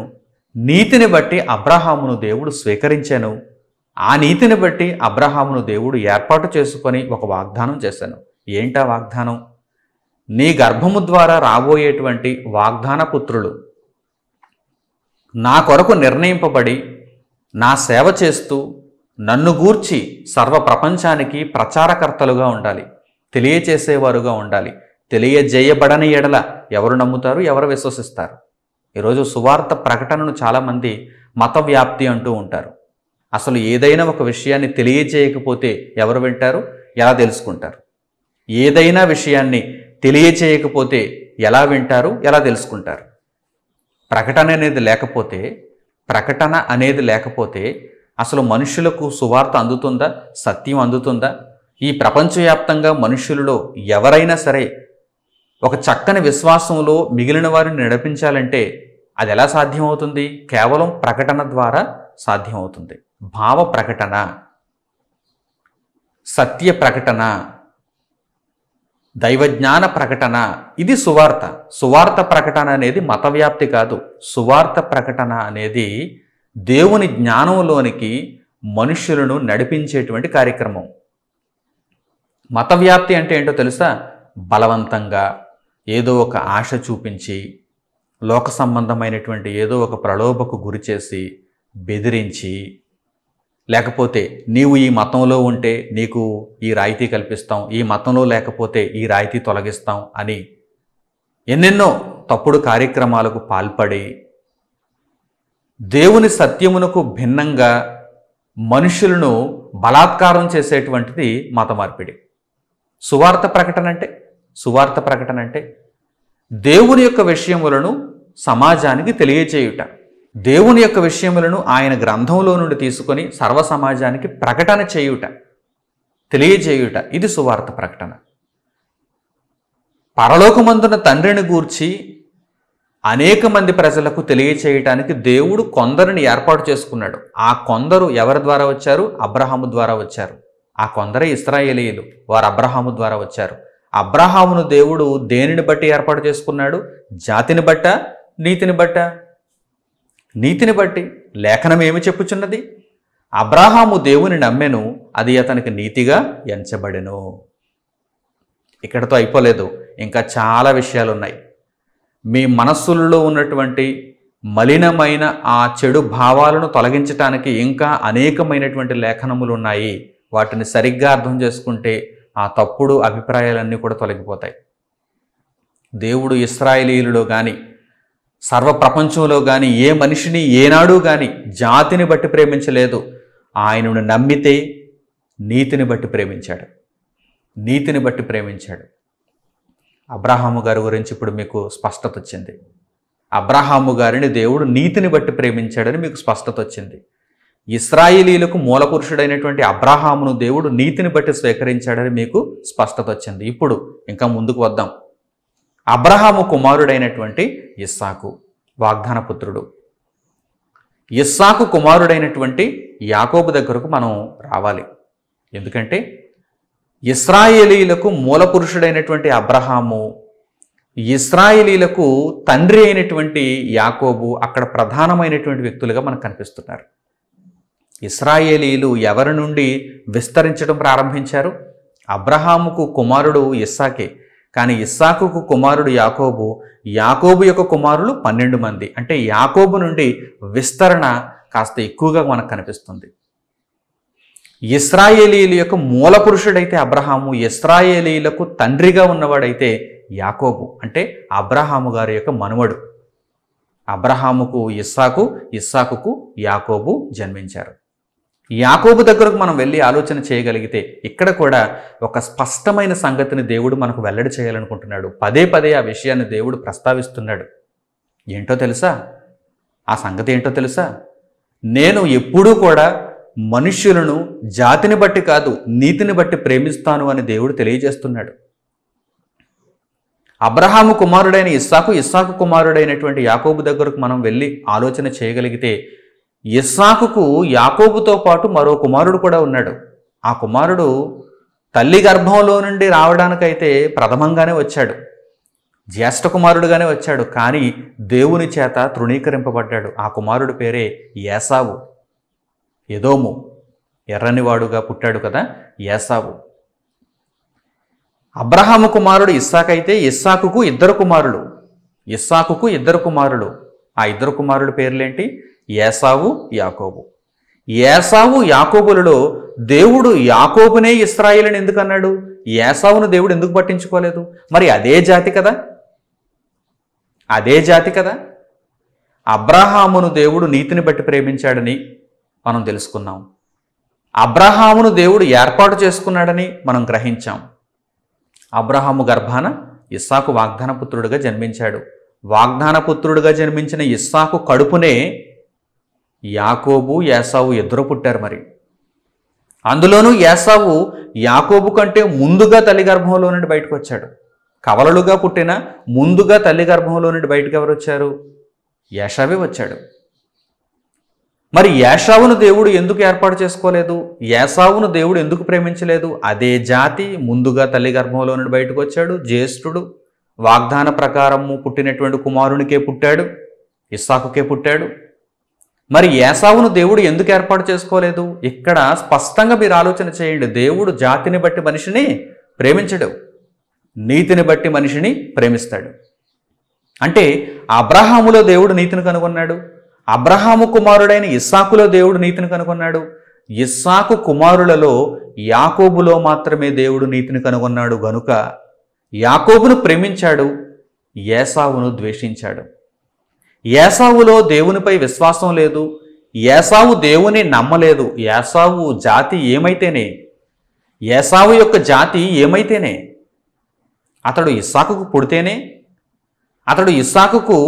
S2: నీతిని బట్టి అబ్రహామును దేవుడు స్వీకరించాను ఆ నీతిని బట్టి అబ్రహామును దేవుడు ఏర్పాటు చేసుకొని ఒక వాగ్దానం చేశాను ఏంటా వాగ్దానం నీ గర్భము ద్వారా రాబోయేటువంటి వాగ్దాన పుత్రులు నా కొరకు నిర్ణయింపబడి నా సేవ చేస్తూ నన్ను గూర్చి సర్వ ప్రపంచానికి ప్రచారకర్తలుగా ఉండాలి తెలియచేసేవారుగా ఉండాలి తెలియజేయబడని ఎడల ఎవరు నమ్ముతారు ఎవరు విశ్వసిస్తారు ఈరోజు సువార్త ప్రకటనను చాలామంది మత వ్యాప్తి అంటూ ఉంటారు అసలు ఏదైనా ఒక విషయాన్ని తెలియచేయకపోతే ఎవరు వింటారు ఎలా తెలుసుకుంటారు ఏదైనా విషయాన్ని తెలియచేయకపోతే ఎలా వింటారు ఎలా తెలుసుకుంటారు ప్రకటన అనేది లేకపోతే ప్రకటన అనేది లేకపోతే అసలు మనుషులకు సువార్త అందుతుందా సత్యం అందుతుందా ఈ ప్రపంచవ్యాప్తంగా మనుషులలో ఎవరైనా సరే ఒక చక్కని విశ్వాసంలో మిగిలిన వారిని నడిపించాలంటే అది ఎలా సాధ్యమవుతుంది కేవలం ప్రకటన ద్వారా సాధ్యమవుతుంది భావ ప్రకటన సత్య ప్రకటన దైవజ్ఞాన ప్రకటన ఇది సువార్త సువార్త ప్రకటన అనేది మతవ్యాప్తి కాదు సువార్త ప్రకటన అనేది దేవుని జ్ఞానంలోనికి మనుషులను నడిపించేటువంటి కార్యక్రమం మత వ్యాప్తి అంటే ఏంటో తెలుసా బలవంతంగా ఏదో ఒక ఆశ చూపించి లోక సంబంధమైనటువంటి ఏదో ఒక ప్రలోభకు గురి చేసి బెదిరించి లేకపోతే నీవు ఈ మతంలో ఉంటే నీకు ఈ రాయితీ కల్పిస్తాం ఈ మతంలో లేకపోతే ఈ రాయితీ తొలగిస్తాం అని ఎన్నెన్నో తప్పుడు కార్యక్రమాలకు పాల్పడి దేవుని సత్యమునకు భిన్నంగా మనుషులను బలాత్కారం చేసేటువంటిది మత మార్పిడి సువార్త ప్రకటన అంటే సువార్త ప్రకటన అంటే దేవుని యొక్క విషయములను సమాజానికి తెలియచేయుట దేవుని యొక్క విషయములను ఆయన గ్రంథంలో నుండి తీసుకొని సర్వ సమాజానికి ప్రకటన చేయుట తెలియజేయుట ఇది సువార్త ప్రకటన పరలోకమందున తండ్రిని గూర్చి అనేక మంది ప్రజలకు తెలియచేయటానికి దేవుడు కొందరిని ఏర్పాటు చేసుకున్నాడు ఆ కొందరు ఎవరి ద్వారా వచ్చారు అబ్రహాము ద్వారా వచ్చారు ఆ కొందరే ఇస్రాయేలీలు వారు అబ్రహాము ద్వారా వచ్చారు అబ్రహామును దేవుడు దేనిని బట్టి ఏర్పాటు చేసుకున్నాడు జాతిని బట్ట నీతిని బట్ట నీతిని బట్టి లేఖనం ఏమి చెప్పుచున్నది అబ్రహాము దేవుని నమ్మెను అది అతనికి నీతిగా ఎంచబడెను ఇక్కడతో అయిపోలేదు ఇంకా చాలా విషయాలు ఉన్నాయి మీ మనస్సుల్లో ఉన్నటువంటి మలినమైన ఆ చెడు భావాలను తొలగించటానికి ఇంకా అనేకమైనటువంటి లేఖనములు ఉన్నాయి వాటిని సరిగ్గా అర్థం చేసుకుంటే ఆ తప్పుడు అభిప్రాయాలన్నీ కూడా తొలగిపోతాయి దేవుడు ఇస్రాయేలీలలో కానీ సర్వ ప్రపంచంలో కానీ ఏ మనిషిని ఏనాడు కానీ జాతిని బట్టి ప్రేమించలేదు ఆయనను నమ్మితే నీతిని బట్టి ప్రేమించాడు నీతిని బట్టి ప్రేమించాడు అబ్రహాము గారి గురించి ఇప్పుడు మీకు స్పష్టత వచ్చింది అబ్రహాము గారిని దేవుడు నీతిని బట్టి ప్రేమించాడని మీకు స్పష్టత వచ్చింది ఇస్రాయిలీలకు మూలపురుషుడైనటువంటి అబ్రహామును దేవుడు నీతిని బట్టి స్వీకరించాడని మీకు స్పష్టత వచ్చింది ఇప్పుడు ఇంకా ముందుకు వద్దాం అబ్రహాము కుమారుడైనటువంటి ఇస్సాకు వాగ్దాన పుత్రుడు ఇస్సాకు కుమారుడైనటువంటి యాకోబు దగ్గరకు మనం రావాలి ఎందుకంటే ఇస్రాయేలీలకు మూలపురుషుడైనటువంటి అబ్రహాము ఇస్రాయేలీలకు తండ్రి అయినటువంటి యాకోబు అక్కడ ప్రధానమైనటువంటి వ్యక్తులుగా మనకు కనిపిస్తున్నారు ఇస్రాయేలీలు ఎవరి నుండి విస్తరించడం ప్రారంభించారు అబ్రహాముకు కుమారుడు ఇస్సాకే కానీ ఇస్సాకుకు కుమారుడు యాకోబు యాకోబు యొక్క కుమారులు పన్నెండు మంది అంటే యాకోబు నుండి విస్తరణ కాస్త ఎక్కువగా మనకు కనిపిస్తుంది ఇస్రాయేలీల యొక్క మూల పురుషుడైతే అబ్రహాము ఇస్రాయేలీలకు తండ్రిగా ఉన్నవాడైతే యాకోబు అంటే అబ్రహాము గారి యొక్క మనువడు అబ్రహాముకు ఇస్సాకు ఇస్సాకుకు యాకోబు జన్మించారు యాకోబు దగ్గరకు మనం వెళ్ళి ఆలోచన చేయగలిగితే ఇక్కడ కూడా ఒక స్పష్టమైన సంగతిని దేవుడు మనకు వెల్లడి చేయాలనుకుంటున్నాడు పదే పదే ఆ విషయాన్ని దేవుడు ప్రస్తావిస్తున్నాడు ఏంటో తెలుసా ఆ సంగతి ఏంటో తెలుసా నేను ఎప్పుడూ కూడా మనుష్యులను జాతిని బట్టి కాదు నీతిని బట్టి ప్రేమిస్తాను అని దేవుడు తెలియజేస్తున్నాడు అబ్రహాము కుమారుడైన ఇస్సాకు ఇస్సాకు కుమారుడైనటువంటి యాకోబు దగ్గరకు మనం వెళ్ళి ఆలోచన చేయగలిగితే ఇస్సాకుకు యాకోబుతో పాటు మరో కుమారుడు కూడా ఉన్నాడు ఆ కుమారుడు తల్లి గర్భంలో నుండి రావడానికైతే ప్రథమంగానే వచ్చాడు జ్యేష్ఠ కుమారుడుగానే వచ్చాడు కానీ దేవుని చేత తృణీకరింపబడ్డాడు ఆ కుమారుడు పేరే యేసావు ఎదోము ఎర్రనివాడుగా పుట్టాడు కదా ఏసావు అబ్రహాము కుమారుడు ఇస్సాకైతే ఇస్సాకుకు ఇద్దరు కుమారులు ఇస్సాకుకు ఇద్దరు కుమారులు ఆ ఇద్దరు కుమారుడు పేర్లేంటి ఏసావు యాకోబు ఏసావు యాకోబులలో దేవుడు యాకోబునే ఇస్రాయిలని ఎందుకు అన్నాడు ఏసావును దేవుడు ఎందుకు పట్టించుకోలేదు మరి అదే జాతి కదా అదే జాతి కదా అబ్రహామును దేవుడు నీతిని బట్టి ప్రేమించాడని మనం తెలుసుకున్నాం అబ్రహామును దేవుడు ఏర్పాటు చేసుకున్నాడని మనం గ్రహించాం అబ్రహాము గర్భాన ఇస్సాకు వాగ్దానపుత్రుడిగా జన్మించాడు వాగ్దానపుత్రుడిగా జన్మించిన ఇస్సాకు కడుపునే యాకోబు యాసావు ఇద్దరు పుట్టారు మరి అందులోనూ యాసావు యాకోబు కంటే ముందుగా తల్లి గర్భంలో నుండి బయటకు వచ్చాడు కవలలుగా పుట్టిన ముందుగా తల్లి గర్భంలో నుండి బయటకు ఎవరు వచ్చారు యషవే వచ్చాడు
S1: మరి యాషావును
S2: దేవుడు ఎందుకు ఏర్పాటు చేసుకోలేదు యాసావును దేవుడు ఎందుకు ప్రేమించలేదు అదే జాతి ముందుగా తల్లి గర్భంలో నుండి బయటకు వచ్చాడు జ్యేష్ఠుడు వాగ్దాన ప్రకారము పుట్టినటువంటి కుమారునికే పుట్టాడు ఇస్సాకుకే పుట్టాడు మరి ఏసావును దేవుడు ఎందుకు ఏర్పాటు చేసుకోలేదు ఇక్కడ స్పష్టంగా మీరు ఆలోచన చేయండి దేవుడు జాతిని బట్టి మనిషిని ప్రేమించడు నీతిని బట్టి మనిషిని ప్రేమిస్తాడు అంటే అబ్రహాములో దేవుడు నీతిని కనుగొన్నాడు అబ్రహాము కుమారుడైన ఇస్సాకులో దేవుడు నీతిని కనుగొన్నాడు ఇస్సాకు కుమారులలో యాకోబులో మాత్రమే దేవుడు నీతిని కనుగొన్నాడు గనుక యాకోబును ప్రేమించాడు ఏసావును ద్వేషించాడు ఏసావులో దేవునిపై విశ్వాసం లేదు ఏసావు దేవుని నమ్మలేదు ఏసావు జాతి ఏమైతేనే ఏసావు యొక్క జాతి ఏమైతేనే అతడు ఇస్సాకుకు పుడితేనే అతడు ఇస్సాకుకు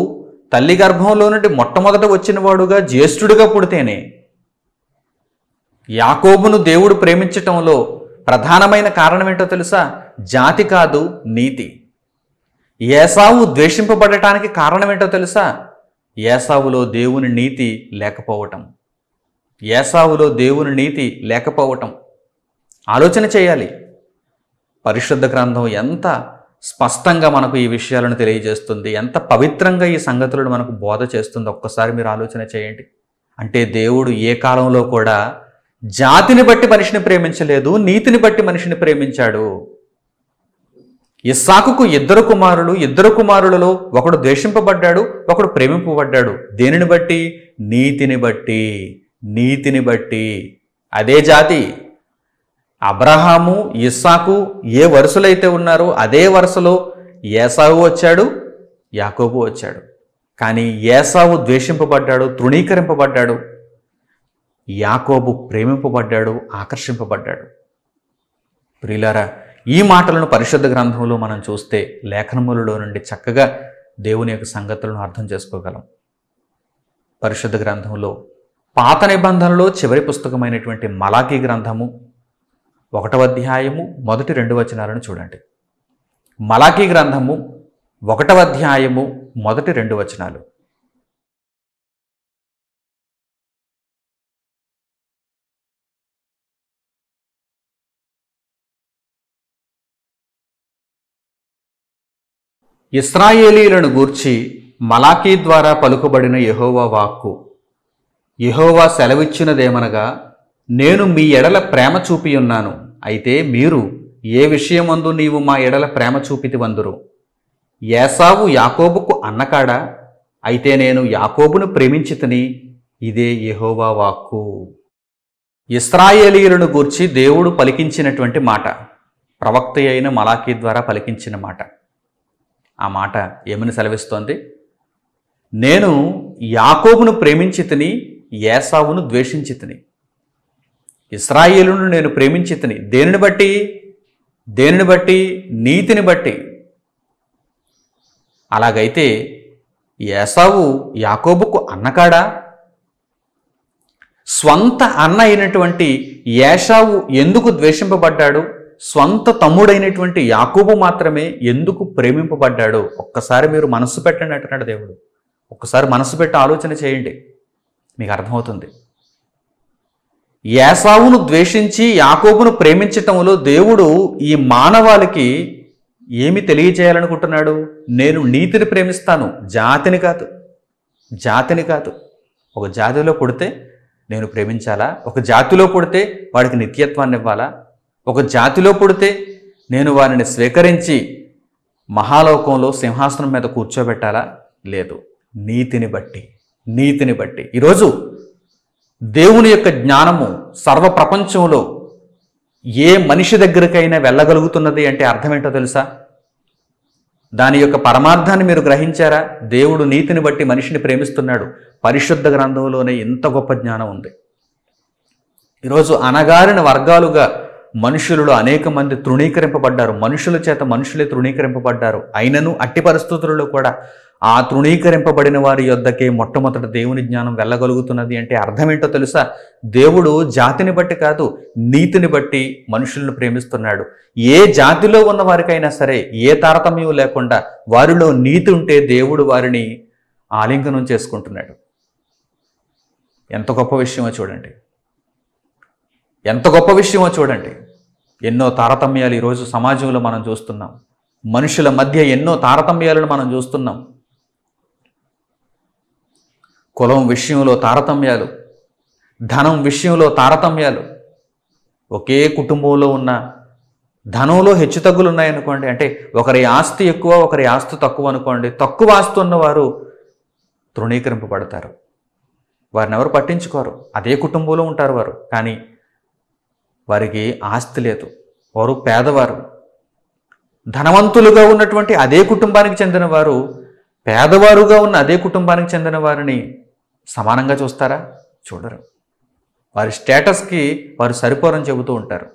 S2: తల్లి గర్భంలో నుండి మొట్టమొదట వచ్చినవాడుగా జ్యేష్ఠుడిగా పుడితేనే యాకోబును దేవుడు ప్రేమించటంలో ప్రధానమైన కారణం ఏంటో తెలుసా జాతి కాదు నీతి ఏసావు ద్వేషింపబడటానికి కారణం ఏంటో తెలుసా ఏసావులో దేవుని నీతి లేకపోవటం ఏసావులో దేవుని నీతి లేకపోవటం ఆలోచన చేయాలి పరిశుద్ధ గ్రంథం ఎంత స్పష్టంగా మనకు ఈ విషయాలను తెలియజేస్తుంది ఎంత పవిత్రంగా ఈ సంగతులను మనకు బోధ చేస్తుంది ఒక్కసారి మీరు ఆలోచన చేయండి అంటే దేవుడు ఏ కాలంలో కూడా జాతిని బట్టి మనిషిని ప్రేమించలేదు నీతిని బట్టి మనిషిని ప్రేమించాడు ఇస్సాకుకు ఇద్దరు కుమారులు ఇద్దరు కుమారులలో ఒకడు ద్వేషింపబడ్డాడు ఒకడు ప్రేమింపబడ్డాడు దేనిని బట్టి నీతిని బట్టి నీతిని బట్టి అదే జాతి అబ్రహాము ఇస్సాకు ఏ వరుసలైతే ఉన్నారో అదే వరుసలో ఏసావు వచ్చాడు యాకోబు వచ్చాడు కానీ ఏసావు ద్వేషింపబడ్డాడు తృణీకరింపబడ్డాడు యాకోబు ప్రేమింపబడ్డాడు ఆకర్షింపబడ్డాడు ప్రియులారా ఈ మాటలను పరిశుద్ధ గ్రంథంలో మనం చూస్తే లేఖనములలో నుండి చక్కగా దేవుని యొక్క సంగతులను అర్థం చేసుకోగలం పరిశుద్ధ గ్రంథంలో పాత నిబంధనలో చివరి పుస్తకమైనటువంటి మలాఖీ గ్రంథము ఒకటవ అధ్యాయము మొదటి రెండు వచనాలను చూడండి మలాఖీ గ్రంథము ఒకటవ అధ్యాయము మొదటి రెండు వచనాలు ఇస్రాయేలీలను గూర్చి మలాకీ ద్వారా పలుకుబడిన యహోవా వాక్కు యహోవా సెలవిచ్చినదేమనగా నేను మీ ఎడల ప్రేమ చూపియున్నాను అయితే మీరు ఏ విషయమందు నీవు మా ఎడల ప్రేమ చూపితివందురు ఏసావు యాకోబుకు అన్నకాడా అయితే నేను యాకోబును ప్రేమించితిని ఇదే యహోవా వాక్కు ఇస్రాయేలీలను గూర్చి దేవుడు పలికించినటువంటి మాట ప్రవక్త అయిన మలాఖీ ద్వారా పలికించిన మాట ఆ మాట ఏమని సెలవిస్తోంది నేను యాకోబును ప్రేమించితిని ఏసావును ద్వేషించితిని ఇస్రాయిలును నేను తిని దేనిని బట్టి దేనిని బట్టి నీతిని బట్టి అలాగైతే ఏసావు యాకోబుకు అన్నకాడా స్వంత అన్న అయినటువంటి యేషావు ఎందుకు ద్వేషింపబడ్డాడు స్వంత తమ్ముడైనటువంటి యాకూబు మాత్రమే ఎందుకు ప్రేమింపబడ్డాడు ఒక్కసారి మీరు మనస్సు పెట్టండి అంటున్నాడు దేవుడు ఒక్కసారి మనస్సు పెట్టి ఆలోచన చేయండి మీకు అర్థమవుతుంది యాసావును ద్వేషించి యాకోబును ప్రేమించటంలో దేవుడు ఈ మానవాళికి ఏమి తెలియజేయాలనుకుంటున్నాడు నేను నీతిని ప్రేమిస్తాను జాతిని కాదు జాతిని కాదు ఒక జాతిలో పుడితే నేను ప్రేమించాలా ఒక జాతిలో పుడితే వాడికి నిత్యత్వాన్ని ఇవ్వాలా ఒక జాతిలో పుడితే నేను వారిని స్వీకరించి మహాలోకంలో సింహాసనం మీద కూర్చోబెట్టాలా లేదు నీతిని బట్టి నీతిని బట్టి ఈరోజు దేవుని యొక్క జ్ఞానము సర్వ ప్రపంచంలో ఏ మనిషి దగ్గరికైనా వెళ్ళగలుగుతున్నది అంటే అర్థమేంటో తెలుసా దాని యొక్క పరమార్థాన్ని మీరు గ్రహించారా దేవుడు నీతిని బట్టి మనిషిని ప్రేమిస్తున్నాడు పరిశుద్ధ గ్రంథంలోనే ఇంత గొప్ప జ్ఞానం ఉంది ఈరోజు అనగారిన వర్గాలుగా మనుషులలో అనేక మంది తృణీకరింపబడ్డారు మనుషుల చేత మనుషులే తృణీకరింపబడ్డారు అయినను అట్టి పరిస్థితులలో కూడా ఆ తృణీకరింపబడిన వారి యొద్దకే మొట్టమొదటి దేవుని జ్ఞానం వెళ్ళగలుగుతున్నది అంటే అర్థమేంటో తెలుసా దేవుడు జాతిని బట్టి కాదు నీతిని బట్టి మనుషులను ప్రేమిస్తున్నాడు ఏ జాతిలో ఉన్న వారికైనా సరే ఏ తారతమ్యం లేకుండా వారిలో నీతి ఉంటే దేవుడు వారిని ఆలింగనం చేసుకుంటున్నాడు ఎంత గొప్ప విషయమో చూడండి ఎంత గొప్ప విషయమో చూడండి ఎన్నో తారతమ్యాలు ఈరోజు సమాజంలో మనం చూస్తున్నాం మనుషుల మధ్య ఎన్నో తారతమ్యాలను మనం చూస్తున్నాం కులం విషయంలో తారతమ్యాలు ధనం విషయంలో తారతమ్యాలు ఒకే కుటుంబంలో ఉన్న ధనంలో హెచ్చుతగ్గులు ఉన్నాయనుకోండి అంటే ఒకరి ఆస్తి ఎక్కువ ఒకరి ఆస్తి తక్కువ అనుకోండి తక్కువ ఆస్తి ఉన్నవారు తృణీకరింపబడతారు వారిని ఎవరు పట్టించుకోరు అదే కుటుంబంలో ఉంటారు వారు కానీ వారికి ఆస్తి లేదు వారు పేదవారు ధనవంతులుగా ఉన్నటువంటి అదే కుటుంబానికి చెందిన వారు పేదవారుగా ఉన్న అదే కుటుంబానికి చెందిన వారిని సమానంగా చూస్తారా చూడరు వారి స్టేటస్కి వారు సరిపోరని చెబుతూ ఉంటారు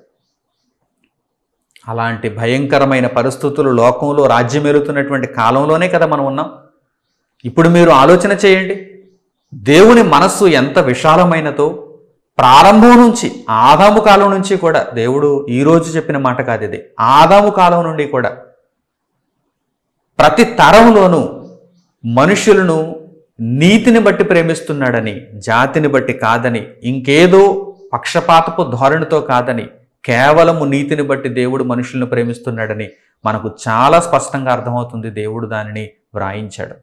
S2: అలాంటి భయంకరమైన పరిస్థితులు లోకంలో రాజ్యమేలుతున్నటువంటి కాలంలోనే కదా మనం ఉన్నాం ఇప్పుడు మీరు ఆలోచన చేయండి దేవుని మనస్సు ఎంత విశాలమైనదో ప్రారంభం నుంచి ఆదాము కాలం నుంచి కూడా దేవుడు ఈరోజు చెప్పిన మాట కాదు ఇది ఆదాము కాలం నుండి కూడా ప్రతి తరంలోనూ మనుషులను నీతిని బట్టి ప్రేమిస్తున్నాడని జాతిని బట్టి కాదని ఇంకేదో పక్షపాతపు ధోరణితో కాదని కేవలము నీతిని బట్టి దేవుడు మనుషులను ప్రేమిస్తున్నాడని మనకు చాలా స్పష్టంగా అర్థమవుతుంది దేవుడు దానిని వ్రాయించాడు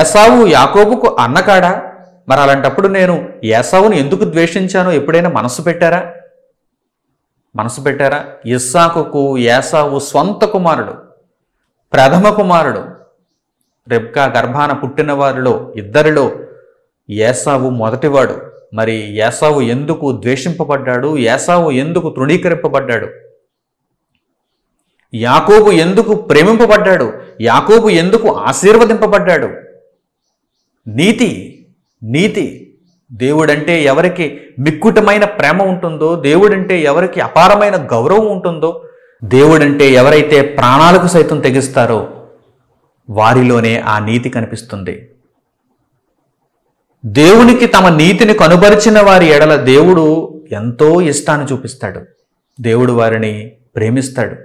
S2: ఏసావు యాకోబుకు అన్నకాడా మరి అలాంటప్పుడు నేను ఏసావును ఎందుకు ద్వేషించానో ఎప్పుడైనా మనసు పెట్టారా మనసు పెట్టారా ఇస్సాకుకు ఏసావు స్వంత కుమారుడు ప్రథమ కుమారుడు రెబ్కా గర్భాన పుట్టిన వారిలో ఇద్దరిలో ఏసావు మొదటివాడు మరి ఏసావు ఎందుకు ద్వేషింపబడ్డాడు ఏసావు ఎందుకు తృణీకరింపబడ్డాడు యాకోబు ఎందుకు ప్రేమింపబడ్డాడు యాకోబు ఎందుకు ఆశీర్వదింపబడ్డాడు నీతి నీతి దేవుడంటే ఎవరికి మిక్కుటమైన ప్రేమ ఉంటుందో దేవుడంటే ఎవరికి అపారమైన గౌరవం ఉంటుందో దేవుడంటే ఎవరైతే ప్రాణాలకు సైతం తెగిస్తారో వారిలోనే ఆ నీతి కనిపిస్తుంది దేవునికి తమ నీతిని కనుబరిచిన వారి ఎడల దేవుడు ఎంతో ఇష్టాన్ని చూపిస్తాడు దేవుడు వారిని ప్రేమిస్తాడు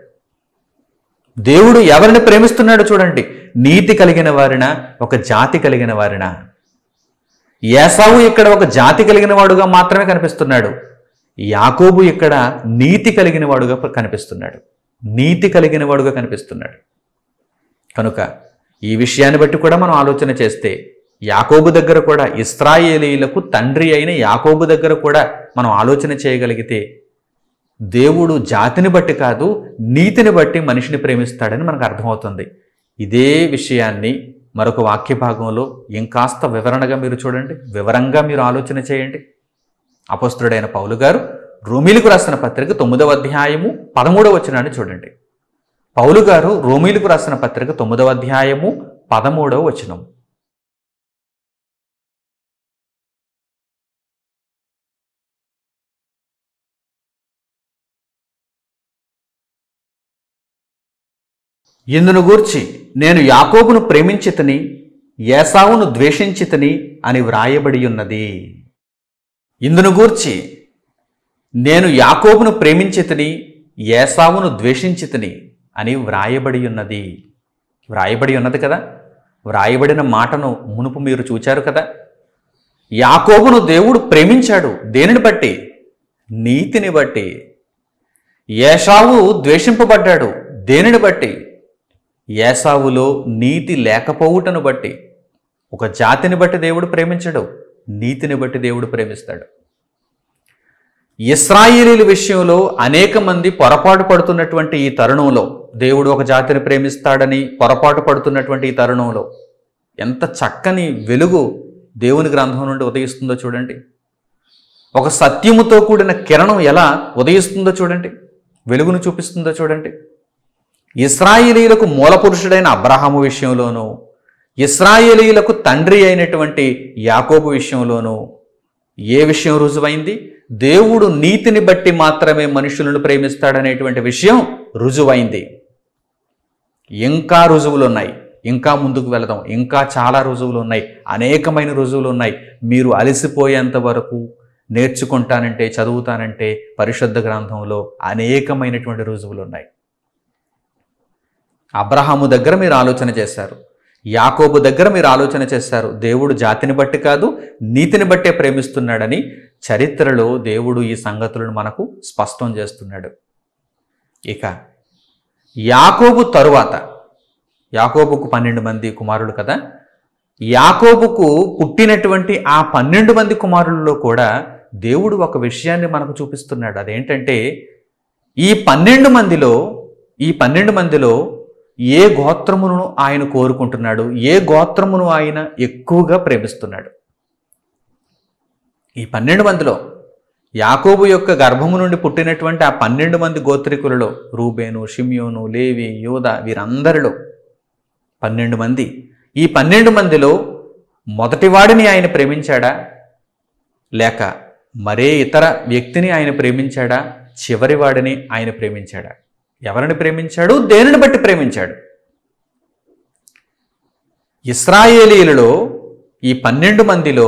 S2: దేవుడు ఎవరిని ప్రేమిస్తున్నాడు చూడండి నీతి కలిగిన వారిన ఒక జాతి కలిగిన వారినా యేసావు ఇక్కడ ఒక జాతి కలిగిన వాడుగా మాత్రమే కనిపిస్తున్నాడు యాకోబు ఇక్కడ నీతి కలిగిన వాడుగా కనిపిస్తున్నాడు నీతి కలిగిన వాడుగా కనిపిస్తున్నాడు కనుక ఈ విషయాన్ని బట్టి కూడా మనం ఆలోచన చేస్తే యాకోబు దగ్గర కూడా ఇస్రాయేలీలకు తండ్రి అయిన యాకోబు దగ్గర కూడా మనం ఆలోచన చేయగలిగితే దేవుడు జాతిని బట్టి కాదు నీతిని బట్టి మనిషిని ప్రేమిస్తాడని మనకు అర్థమవుతుంది ఇదే విషయాన్ని మరొక వాక్య భాగంలో ఇంకాస్త వివరణగా మీరు చూడండి వివరంగా మీరు ఆలోచన చేయండి అపస్తుడైన పౌలు గారు రోమిలకు రాసిన పత్రిక తొమ్మిదవ అధ్యాయము పదమూడవ వచ్చినాన్ని చూడండి పౌలు గారు రోమిలకు రాసిన పత్రిక తొమ్మిదవ అధ్యాయము పదమూడవ వచనం ఇందును గూర్చి నేను యాకోబును ప్రేమించితని ఏసావును ద్వేషించితని అని వ్రాయబడి ఉన్నది ఇందును గూర్చి నేను యాకోబును ప్రేమించితని ఏసావును ద్వేషించితని అని వ్రాయబడి ఉన్నది వ్రాయబడి ఉన్నది కదా వ్రాయబడిన మాటను మునుపు మీరు చూచారు కదా యాకోబును దేవుడు ప్రేమించాడు దేనిని బట్టి నీతిని బట్టి యేషావు ద్వేషింపబడ్డాడు దేనిని బట్టి యేసావులో నీతి లేకపోవుటను బట్టి ఒక జాతిని బట్టి దేవుడు ప్రేమించడు నీతిని బట్టి దేవుడు ప్రేమిస్తాడు ఇస్రాయేలీల విషయంలో అనేక మంది పొరపాటు పడుతున్నటువంటి ఈ తరుణంలో దేవుడు ఒక జాతిని ప్రేమిస్తాడని పొరపాటు పడుతున్నటువంటి ఈ తరుణంలో ఎంత చక్కని వెలుగు దేవుని గ్రంథం నుండి ఉదయిస్తుందో చూడండి ఒక సత్యముతో కూడిన కిరణం ఎలా ఉదయిస్తుందో చూడండి వెలుగును చూపిస్తుందో చూడండి మూల మూలపురుషుడైన అబ్రహాము విషయంలోనూ ఇస్రాయేలీలకు తండ్రి అయినటువంటి యాకోబు విషయంలోనూ ఏ విషయం రుజువైంది దేవుడు నీతిని బట్టి మాత్రమే మనుషులను ప్రేమిస్తాడనేటువంటి విషయం రుజువైంది ఇంకా రుజువులు ఉన్నాయి ఇంకా ముందుకు వెళదాం ఇంకా చాలా రుజువులు ఉన్నాయి అనేకమైన రుజువులు ఉన్నాయి మీరు అలసిపోయేంత వరకు నేర్చుకుంటానంటే చదువుతానంటే పరిశుద్ధ గ్రంథంలో అనేకమైనటువంటి రుజువులు ఉన్నాయి అబ్రహాము దగ్గర మీరు ఆలోచన చేశారు యాకోబు దగ్గర మీరు ఆలోచన చేస్తారు దేవుడు జాతిని బట్టి కాదు నీతిని బట్టే ప్రేమిస్తున్నాడని చరిత్రలో దేవుడు ఈ సంగతులను మనకు స్పష్టం చేస్తున్నాడు ఇక యాకోబు తరువాత యాకోబుకు పన్నెండు మంది కుమారులు కదా యాకోబుకు పుట్టినటువంటి ఆ పన్నెండు మంది కుమారుల్లో కూడా దేవుడు ఒక విషయాన్ని మనకు చూపిస్తున్నాడు అదేంటంటే ఈ పన్నెండు మందిలో ఈ పన్నెండు మందిలో ఏ గోత్రమును ఆయన కోరుకుంటున్నాడు ఏ గోత్రమును ఆయన ఎక్కువగా ప్రేమిస్తున్నాడు ఈ పన్నెండు మందిలో యాకోబు యొక్క గర్భము నుండి పుట్టినటువంటి ఆ పన్నెండు మంది గోత్రికులలో రూబేను షిమ్యోను లేవి యోధ వీరందరిలో పన్నెండు మంది ఈ పన్నెండు మందిలో మొదటివాడిని ఆయన ప్రేమించాడా లేక మరే ఇతర వ్యక్తిని ఆయన ప్రేమించాడా చివరివాడిని ఆయన ప్రేమించాడా ఎవరిని ప్రేమించాడు దేనిని బట్టి ప్రేమించాడు ఇస్రాయేలీలలో ఈ పన్నెండు మందిలో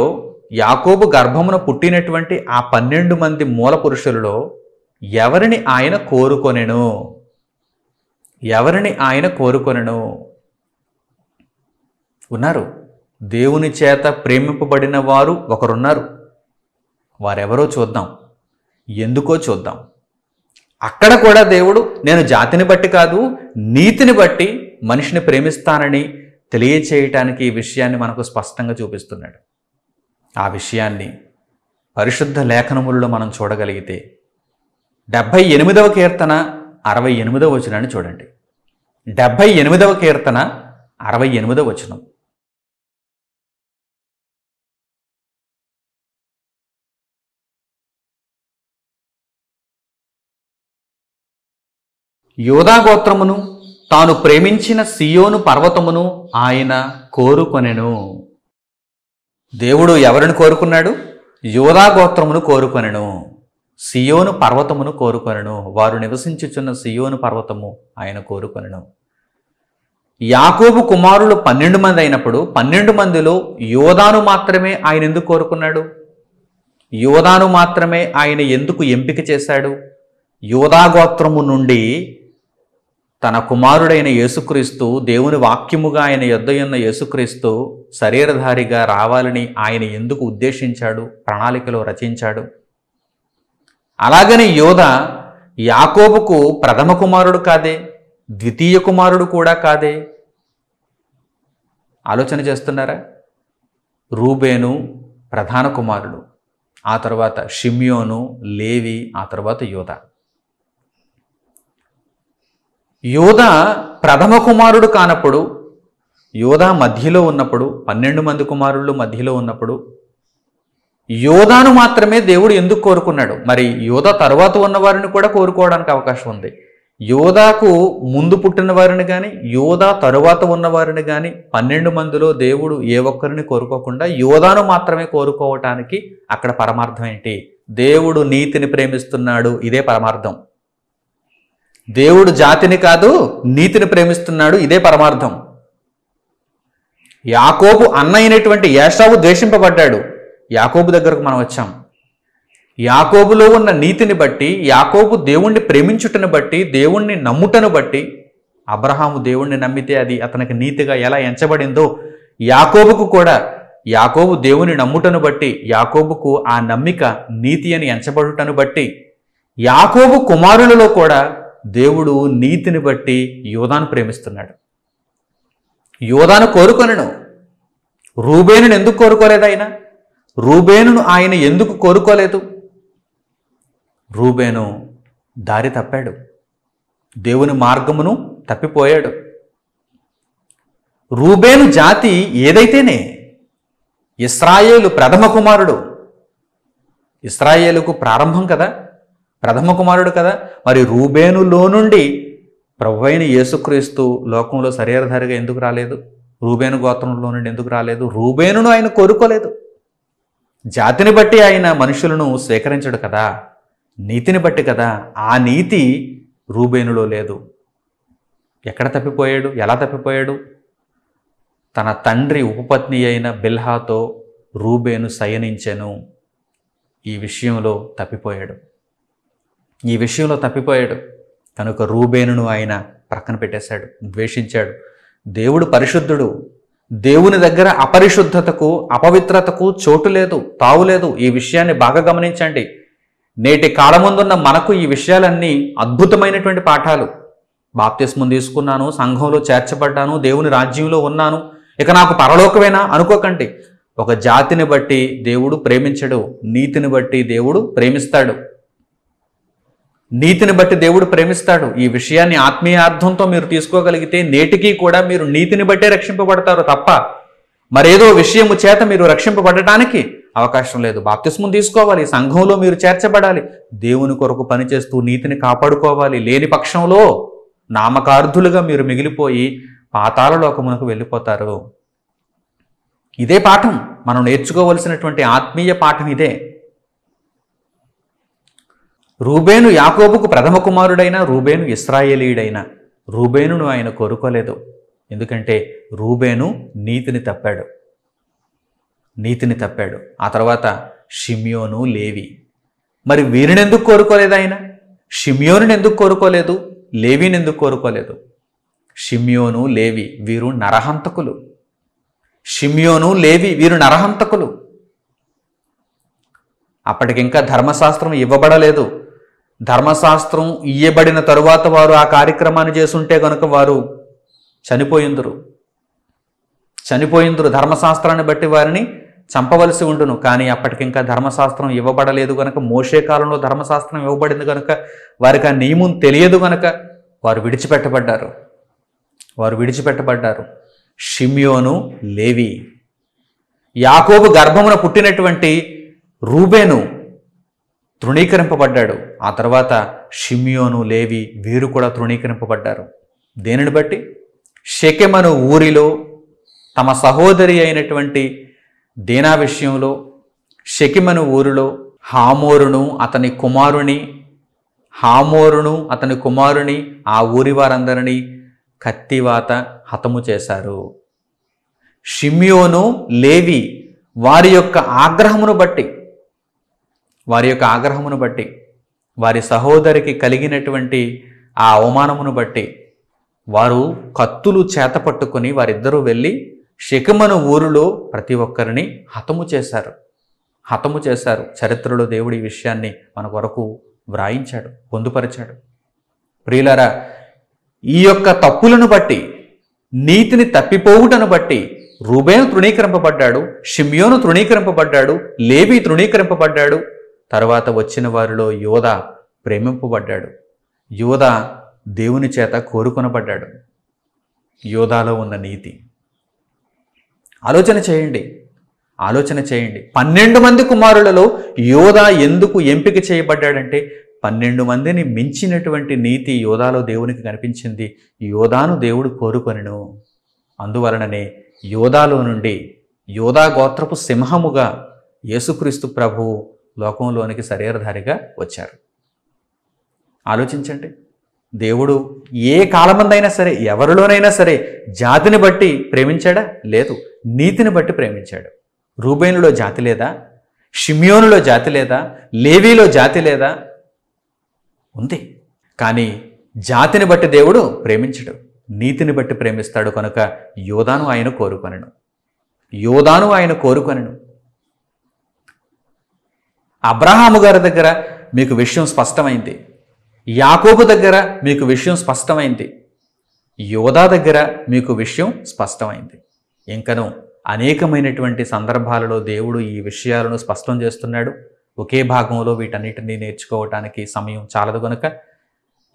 S2: యాకోబు గర్భమున పుట్టినటువంటి ఆ పన్నెండు మంది మూల పురుషులలో ఎవరిని ఆయన కోరుకొనెను ఎవరిని ఆయన కోరుకొనెను ఉన్నారు దేవుని చేత ప్రేమింపబడిన వారు ఒకరున్నారు వారెవరో చూద్దాం ఎందుకో చూద్దాం అక్కడ కూడా దేవుడు నేను జాతిని బట్టి కాదు నీతిని బట్టి మనిషిని ప్రేమిస్తానని తెలియచేయటానికి ఈ విషయాన్ని మనకు స్పష్టంగా చూపిస్తున్నాడు ఆ విషయాన్ని పరిశుద్ధ లేఖనములలో మనం చూడగలిగితే డెబ్భై ఎనిమిదవ కీర్తన అరవై ఎనిమిదవ వచనాన్ని చూడండి డెబ్భై ఎనిమిదవ కీర్తన అరవై ఎనిమిదవ వచనం యోధాగోత్రమును తాను ప్రేమించిన సియోను పర్వతమును ఆయన కోరుకొనెను దేవుడు ఎవరిని కోరుకున్నాడు యోధాగోత్రమును కోరుకొనెను సియోను పర్వతమును కోరుకొనెను వారు నివసించుచున్న సియోను పర్వతము ఆయన కోరుకొనెను యాకోబు కుమారులు పన్నెండు మంది అయినప్పుడు పన్నెండు మందిలో యోధాను మాత్రమే ఆయన ఎందుకు కోరుకున్నాడు యోధాను మాత్రమే ఆయన ఎందుకు ఎంపిక చేశాడు యోధాగోత్రము నుండి తన కుమారుడైన యేసుక్రీస్తు దేవుని వాక్యముగా ఆయన యుద్ధయున్న యేసుక్రీస్తు శరీరధారిగా రావాలని ఆయన ఎందుకు ఉద్దేశించాడు ప్రణాళికలో రచించాడు అలాగని యోధ యాకోబుకు ప్రథమ కుమారుడు కాదే ద్వితీయ కుమారుడు కూడా కాదే ఆలోచన చేస్తున్నారా రూబేను ప్రధాన కుమారుడు ఆ తర్వాత షిమ్యోను లేవి ఆ తర్వాత యోధ యోధ ప్రథమ కుమారుడు కానప్పుడు యోధ మధ్యలో ఉన్నప్పుడు పన్నెండు మంది కుమారుళ్ళు మధ్యలో ఉన్నప్పుడు యోధాను మాత్రమే దేవుడు ఎందుకు కోరుకున్నాడు మరి యోధ తర్వాత ఉన్న వారిని కూడా కోరుకోవడానికి అవకాశం ఉంది యోధాకు ముందు పుట్టిన వారిని కానీ యోధా తరువాత ఉన్న వారిని కానీ పన్నెండు మందిలో దేవుడు ఏ ఒక్కరిని కోరుకోకుండా యోధాను మాత్రమే కోరుకోవటానికి అక్కడ పరమార్థం ఏంటి దేవుడు నీతిని ప్రేమిస్తున్నాడు ఇదే పరమార్థం దేవుడు జాతిని కాదు నీతిని ప్రేమిస్తున్నాడు ఇదే పరమార్థం యాకోబు అన్న అయినటువంటి యేషావు ద్వేషింపబడ్డాడు యాకోబు దగ్గరకు మనం వచ్చాం యాకోబులో ఉన్న నీతిని బట్టి యాకోబు దేవుణ్ణి ప్రేమించుటను బట్టి దేవుణ్ణి నమ్ముటను బట్టి అబ్రహాము దేవుణ్ణి నమ్మితే అది అతనికి నీతిగా ఎలా ఎంచబడిందో యాకోబుకు కూడా యాకోబు దేవుని నమ్ముటను బట్టి యాకోబుకు ఆ నమ్మిక నీతి అని ఎంచబడుటను బట్టి యాకోబు కుమారులలో కూడా దేవుడు నీతిని బట్టి యోధాను ప్రేమిస్తున్నాడు యోధాను కోరుకొనను రూబేను ఎందుకు కోరుకోలేదు ఆయన రూబేను ఆయన ఎందుకు కోరుకోలేదు రూబేను దారి తప్పాడు దేవుని మార్గమును తప్పిపోయాడు రూబేను జాతి ఏదైతేనే ఇస్రాయేలు ప్రథమ కుమారుడు ఇస్రాయేలుకు ప్రారంభం కదా ప్రథమ కుమారుడు కదా మరి రూబేనులో నుండి ప్రభు అయిన యేసుక్రీస్తు లోకంలో శరీరధారిగా ఎందుకు రాలేదు రూబేను గోత్రంలో నుండి ఎందుకు రాలేదు రూబేనును ఆయన కోరుకోలేదు జాతిని బట్టి ఆయన మనుషులను స్వీకరించడు కదా నీతిని బట్టి కదా ఆ నీతి రూబేనులో లేదు ఎక్కడ తప్పిపోయాడు ఎలా తప్పిపోయాడు తన తండ్రి ఉపపత్ని అయిన బిల్హాతో రూబేను శయనించెను ఈ విషయంలో తప్పిపోయాడు ఈ విషయంలో తప్పిపోయాడు కనుక రూబేనును ఆయన ప్రక్కన పెట్టేశాడు ద్వేషించాడు దేవుడు పరిశుద్ధుడు దేవుని దగ్గర అపరిశుద్ధతకు అపవిత్రతకు చోటు లేదు తావు లేదు ఈ విషయాన్ని బాగా గమనించండి నేటి కాలముందున్న మనకు ఈ విషయాలన్నీ అద్భుతమైనటువంటి పాఠాలు బాప్తిస్మం తీసుకున్నాను సంఘంలో చేర్చబడ్డాను దేవుని రాజ్యంలో ఉన్నాను ఇక నాకు పరలోకమేనా అనుకోకండి ఒక జాతిని బట్టి దేవుడు ప్రేమించడు నీతిని బట్టి దేవుడు ప్రేమిస్తాడు నీతిని బట్టి దేవుడు ప్రేమిస్తాడు ఈ విషయాన్ని ఆత్మీయ అర్థంతో మీరు తీసుకోగలిగితే నేటికి కూడా మీరు నీతిని బట్టే రక్షింపబడతారు తప్ప మరేదో విషయము చేత మీరు రక్షింపబడటానికి అవకాశం లేదు బాప్తిస్మం తీసుకోవాలి సంఘంలో మీరు చేర్చబడాలి దేవుని కొరకు పనిచేస్తూ నీతిని కాపాడుకోవాలి లేని పక్షంలో నామకార్థులుగా మీరు మిగిలిపోయి పాతాల లోకమునకు వెళ్ళిపోతారు ఇదే పాఠం మనం నేర్చుకోవలసినటువంటి ఆత్మీయ పాఠం ఇదే రూబేను యాకోబుకు ప్రథమ కుమారుడైన రూబేను ఇస్రాయేలీయుడైన రూబేనును ఆయన కోరుకోలేదు ఎందుకంటే రూబేను నీతిని తప్పాడు నీతిని తప్పాడు ఆ తర్వాత షిమ్యోను లేవి మరి వీరిని ఎందుకు కోరుకోలేదు ఆయన షిమ్యోను ఎందుకు కోరుకోలేదు లేవిని ఎందుకు కోరుకోలేదు షిమ్యోను లేవి వీరు నరహంతకులు షిమ్యోను లేవి వీరు నరహంతకులు అప్పటికింకా ధర్మశాస్త్రం ఇవ్వబడలేదు ధర్మశాస్త్రం ఇయ్యబడిన తరువాత వారు ఆ కార్యక్రమాన్ని చేసుంటే కనుక వారు చనిపోయిందరు చనిపోయిందరు ధర్మశాస్త్రాన్ని బట్టి వారిని చంపవలసి ఉండును కానీ అప్పటికింకా ధర్మశాస్త్రం ఇవ్వబడలేదు కనుక మోసే కాలంలో ధర్మశాస్త్రం ఇవ్వబడింది కనుక వారికి ఆ నియమం తెలియదు కనుక వారు విడిచిపెట్టబడ్డారు వారు విడిచిపెట్టబడ్డారు షిమ్యోను లేవి యాకోబు గర్భమున పుట్టినటువంటి రూబేను తృణీకరింపబడ్డాడు ఆ తర్వాత షిమ్యోను లేవి వీరు కూడా తృణీకరింపబడ్డారు దేనిని బట్టి షకెమను ఊరిలో తమ సహోదరి అయినటువంటి దీనా విషయంలో షకిమను ఊరిలో హామోరును అతని కుమారుని హామోరును అతని కుమారుని ఆ ఊరి వారందరినీ కత్తివాత హతము చేశారు షిమ్యోను లేవి వారి యొక్క ఆగ్రహమును బట్టి వారి యొక్క ఆగ్రహమును బట్టి వారి సహోదరికి కలిగినటువంటి ఆ అవమానమును బట్టి వారు కత్తులు చేత పట్టుకొని వారిద్దరూ వెళ్ళి శకమను ఊరిలో ప్రతి ఒక్కరిని హతము చేశారు హతము చేశారు చరిత్రలో దేవుడి విషయాన్ని మన కొరకు వ్రాయించాడు పొందుపరిచాడు ప్రియులారా ఈ యొక్క తప్పులను బట్టి నీతిని తప్పిపోవుటను బట్టి రూబేను తృణీకరింపబడ్డాడు షిమ్యోను తృణీకరింపబడ్డాడు లేబీ తృణీకరింపబడ్డాడు తర్వాత వచ్చిన వారిలో యోధ ప్రేమింపబడ్డాడు యోధ దేవుని చేత కోరుకొనబడ్డాడు యోధాలో ఉన్న నీతి ఆలోచన చేయండి ఆలోచన చేయండి పన్నెండు మంది కుమారులలో యోధ ఎందుకు ఎంపిక చేయబడ్డాడంటే పన్నెండు మందిని మించినటువంటి నీతి యోధాలో దేవునికి కనిపించింది యోధాను దేవుడు కోరుకొనెను అందువలననే యోధాలో నుండి యోధా గోత్రపు సింహముగా యేసుక్రీస్తు ప్రభువు లోకంలోనికి శరీరధారిగా వచ్చారు ఆలోచించండి దేవుడు ఏ కాలమందైనా సరే ఎవరిలోనైనా సరే జాతిని బట్టి ప్రేమించాడా లేదు నీతిని బట్టి ప్రేమించాడు రూబేనులో జాతి లేదా షిమ్యోనులో జాతి లేదా లేవీలో జాతి లేదా ఉంది కానీ జాతిని బట్టి దేవుడు ప్రేమించడు నీతిని బట్టి ప్రేమిస్తాడు కనుక యోధాను ఆయన కోరుకొనను యోధాను ఆయన కోరుకొనను అబ్రహాము గారి దగ్గర మీకు విషయం స్పష్టమైంది యాకోబు దగ్గర మీకు విషయం స్పష్టమైంది యోధా దగ్గర మీకు విషయం స్పష్టమైంది ఇంకనూ అనేకమైనటువంటి సందర్భాలలో దేవుడు ఈ విషయాలను స్పష్టం చేస్తున్నాడు ఒకే భాగంలో వీటన్నిటినీ నేర్చుకోవటానికి సమయం చాలదు గనుక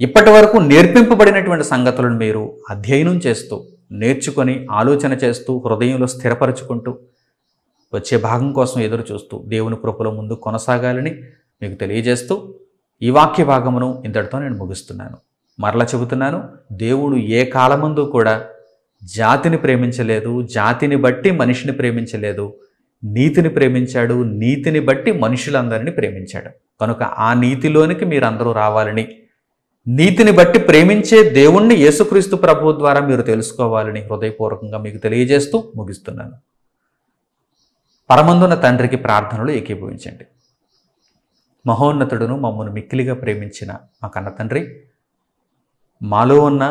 S2: ఇప్పటి వరకు నేర్పింపబడినటువంటి సంగతులను మీరు అధ్యయనం చేస్తూ నేర్చుకొని ఆలోచన చేస్తూ హృదయంలో స్థిరపరచుకుంటూ వచ్చే భాగం కోసం ఎదురు చూస్తూ దేవుని కృపలో ముందు కొనసాగాలని మీకు తెలియజేస్తూ ఈ వాక్య భాగమును ఇంతటితో నేను ముగిస్తున్నాను మరలా చెబుతున్నాను దేవుడు ఏ కాలమందు కూడా జాతిని ప్రేమించలేదు జాతిని బట్టి మనిషిని ప్రేమించలేదు నీతిని ప్రేమించాడు నీతిని బట్టి మనుషులందరినీ ప్రేమించాడు కనుక ఆ నీతిలోనికి మీరందరూ రావాలని నీతిని బట్టి ప్రేమించే దేవుణ్ణి యేసుక్రీస్తు ప్రభువు ద్వారా మీరు తెలుసుకోవాలని హృదయపూర్వకంగా మీకు తెలియజేస్తూ ముగిస్తున్నాను పరమందున తండ్రికి ప్రార్థనలు ఏకీభవించండి మహోన్నతుడును మమ్మను మిక్కిలిగా ప్రేమించిన మా కన్న తండ్రి మాలో ఉన్న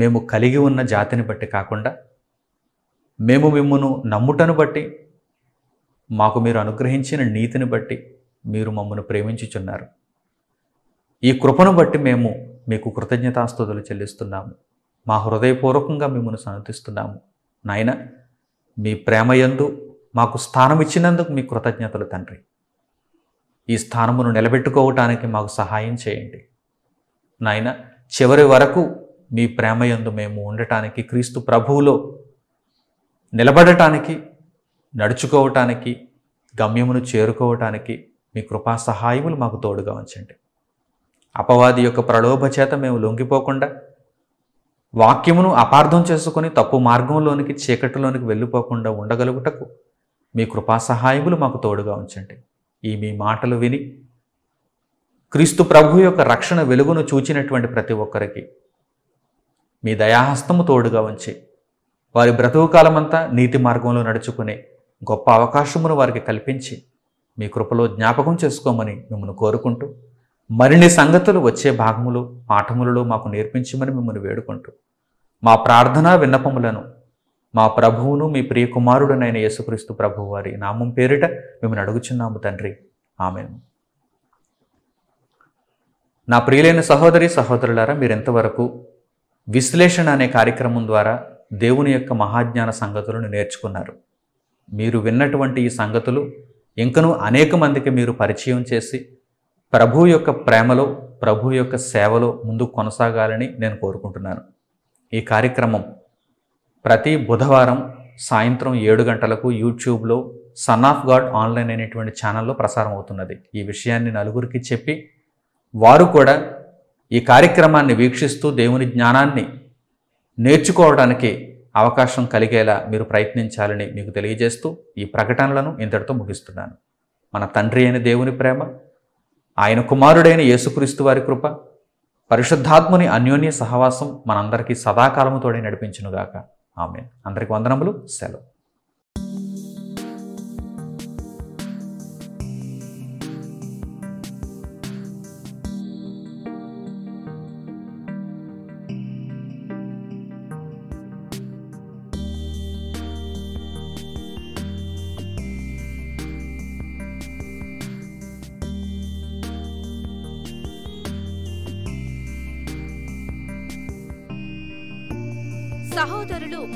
S2: మేము కలిగి ఉన్న జాతిని బట్టి కాకుండా మేము మిమ్మను నమ్ముటను బట్టి మాకు మీరు అనుగ్రహించిన నీతిని బట్టి మీరు మమ్మను ప్రేమించుచున్నారు ఈ కృపను బట్టి మేము మీకు కృతజ్ఞతాస్తుతులు చెల్లిస్తున్నాము మా హృదయపూర్వకంగా మిమ్మల్ని సనుతిస్తున్నాము నాయన మీ ప్రేమయందు మాకు స్థానం ఇచ్చినందుకు మీ కృతజ్ఞతలు తండ్రి ఈ స్థానమును నిలబెట్టుకోవటానికి మాకు సహాయం చేయండి నాయన చివరి వరకు మీ ప్రేమయందు మేము ఉండటానికి క్రీస్తు ప్రభువులో నిలబడటానికి నడుచుకోవటానికి గమ్యమును చేరుకోవటానికి మీ కృపా సహాయములు మాకు తోడుగా ఉంచండి అపవాది యొక్క ప్రలోభ చేత మేము లొంగిపోకుండా వాక్యమును అపార్థం చేసుకొని తప్పు మార్గంలోనికి చీకటిలోనికి వెళ్ళిపోకుండా ఉండగలుగుటకు మీ కృపా సహాయములు మాకు తోడుగా ఉంచండి ఈ మీ మాటలు విని క్రీస్తు ప్రభు యొక్క రక్షణ వెలుగును చూచినటువంటి ప్రతి ఒక్కరికి మీ దయాహస్తము తోడుగా ఉంచి వారి కాలమంతా నీతి మార్గంలో నడుచుకునే గొప్ప అవకాశమును వారికి కల్పించి మీ కృపలో జ్ఞాపకం చేసుకోమని మిమ్మల్ని కోరుకుంటూ మరిన్ని సంగతులు వచ్చే భాగములు పాఠములలో మాకు నేర్పించమని మిమ్మల్ని వేడుకుంటూ మా ప్రార్థనా విన్నపములను మా ప్రభువును మీ కుమారుడునైన యేసుక్రీస్తు ప్రభు వారి నామం పేరిట మిమ్మల్ని అడుగుచున్నాము తండ్రి ఆమె నా ప్రియులైన సహోదరి సహోదరులారా మీరు ఎంతవరకు విశ్లేషణ అనే కార్యక్రమం ద్వారా దేవుని యొక్క మహాజ్ఞాన సంగతులను నేర్చుకున్నారు మీరు విన్నటువంటి ఈ సంగతులు ఇంకనూ అనేక మందికి మీరు పరిచయం చేసి ప్రభు యొక్క ప్రేమలో ప్రభు యొక్క సేవలో ముందు కొనసాగాలని నేను కోరుకుంటున్నాను ఈ కార్యక్రమం ప్రతి బుధవారం సాయంత్రం ఏడు గంటలకు యూట్యూబ్లో సన్ ఆఫ్ గాడ్ ఆన్లైన్ అనేటువంటి ఛానల్లో ప్రసారం అవుతున్నది ఈ విషయాన్ని నలుగురికి చెప్పి వారు కూడా ఈ కార్యక్రమాన్ని వీక్షిస్తూ దేవుని జ్ఞానాన్ని నేర్చుకోవడానికి అవకాశం కలిగేలా మీరు ప్రయత్నించాలని మీకు తెలియజేస్తూ ఈ ప్రకటనలను ఇంతటితో ముగిస్తున్నాను మన తండ్రి అయిన దేవుని ప్రేమ ఆయన కుమారుడైన యేసుక్రీస్తు వారి కృప పరిశుద్ధాత్ముని అన్యోన్య సహవాసం మనందరికీ సదాకాలముతోడే నడిపించునుగాక ఆమె అందరికి వందనములు సెలవు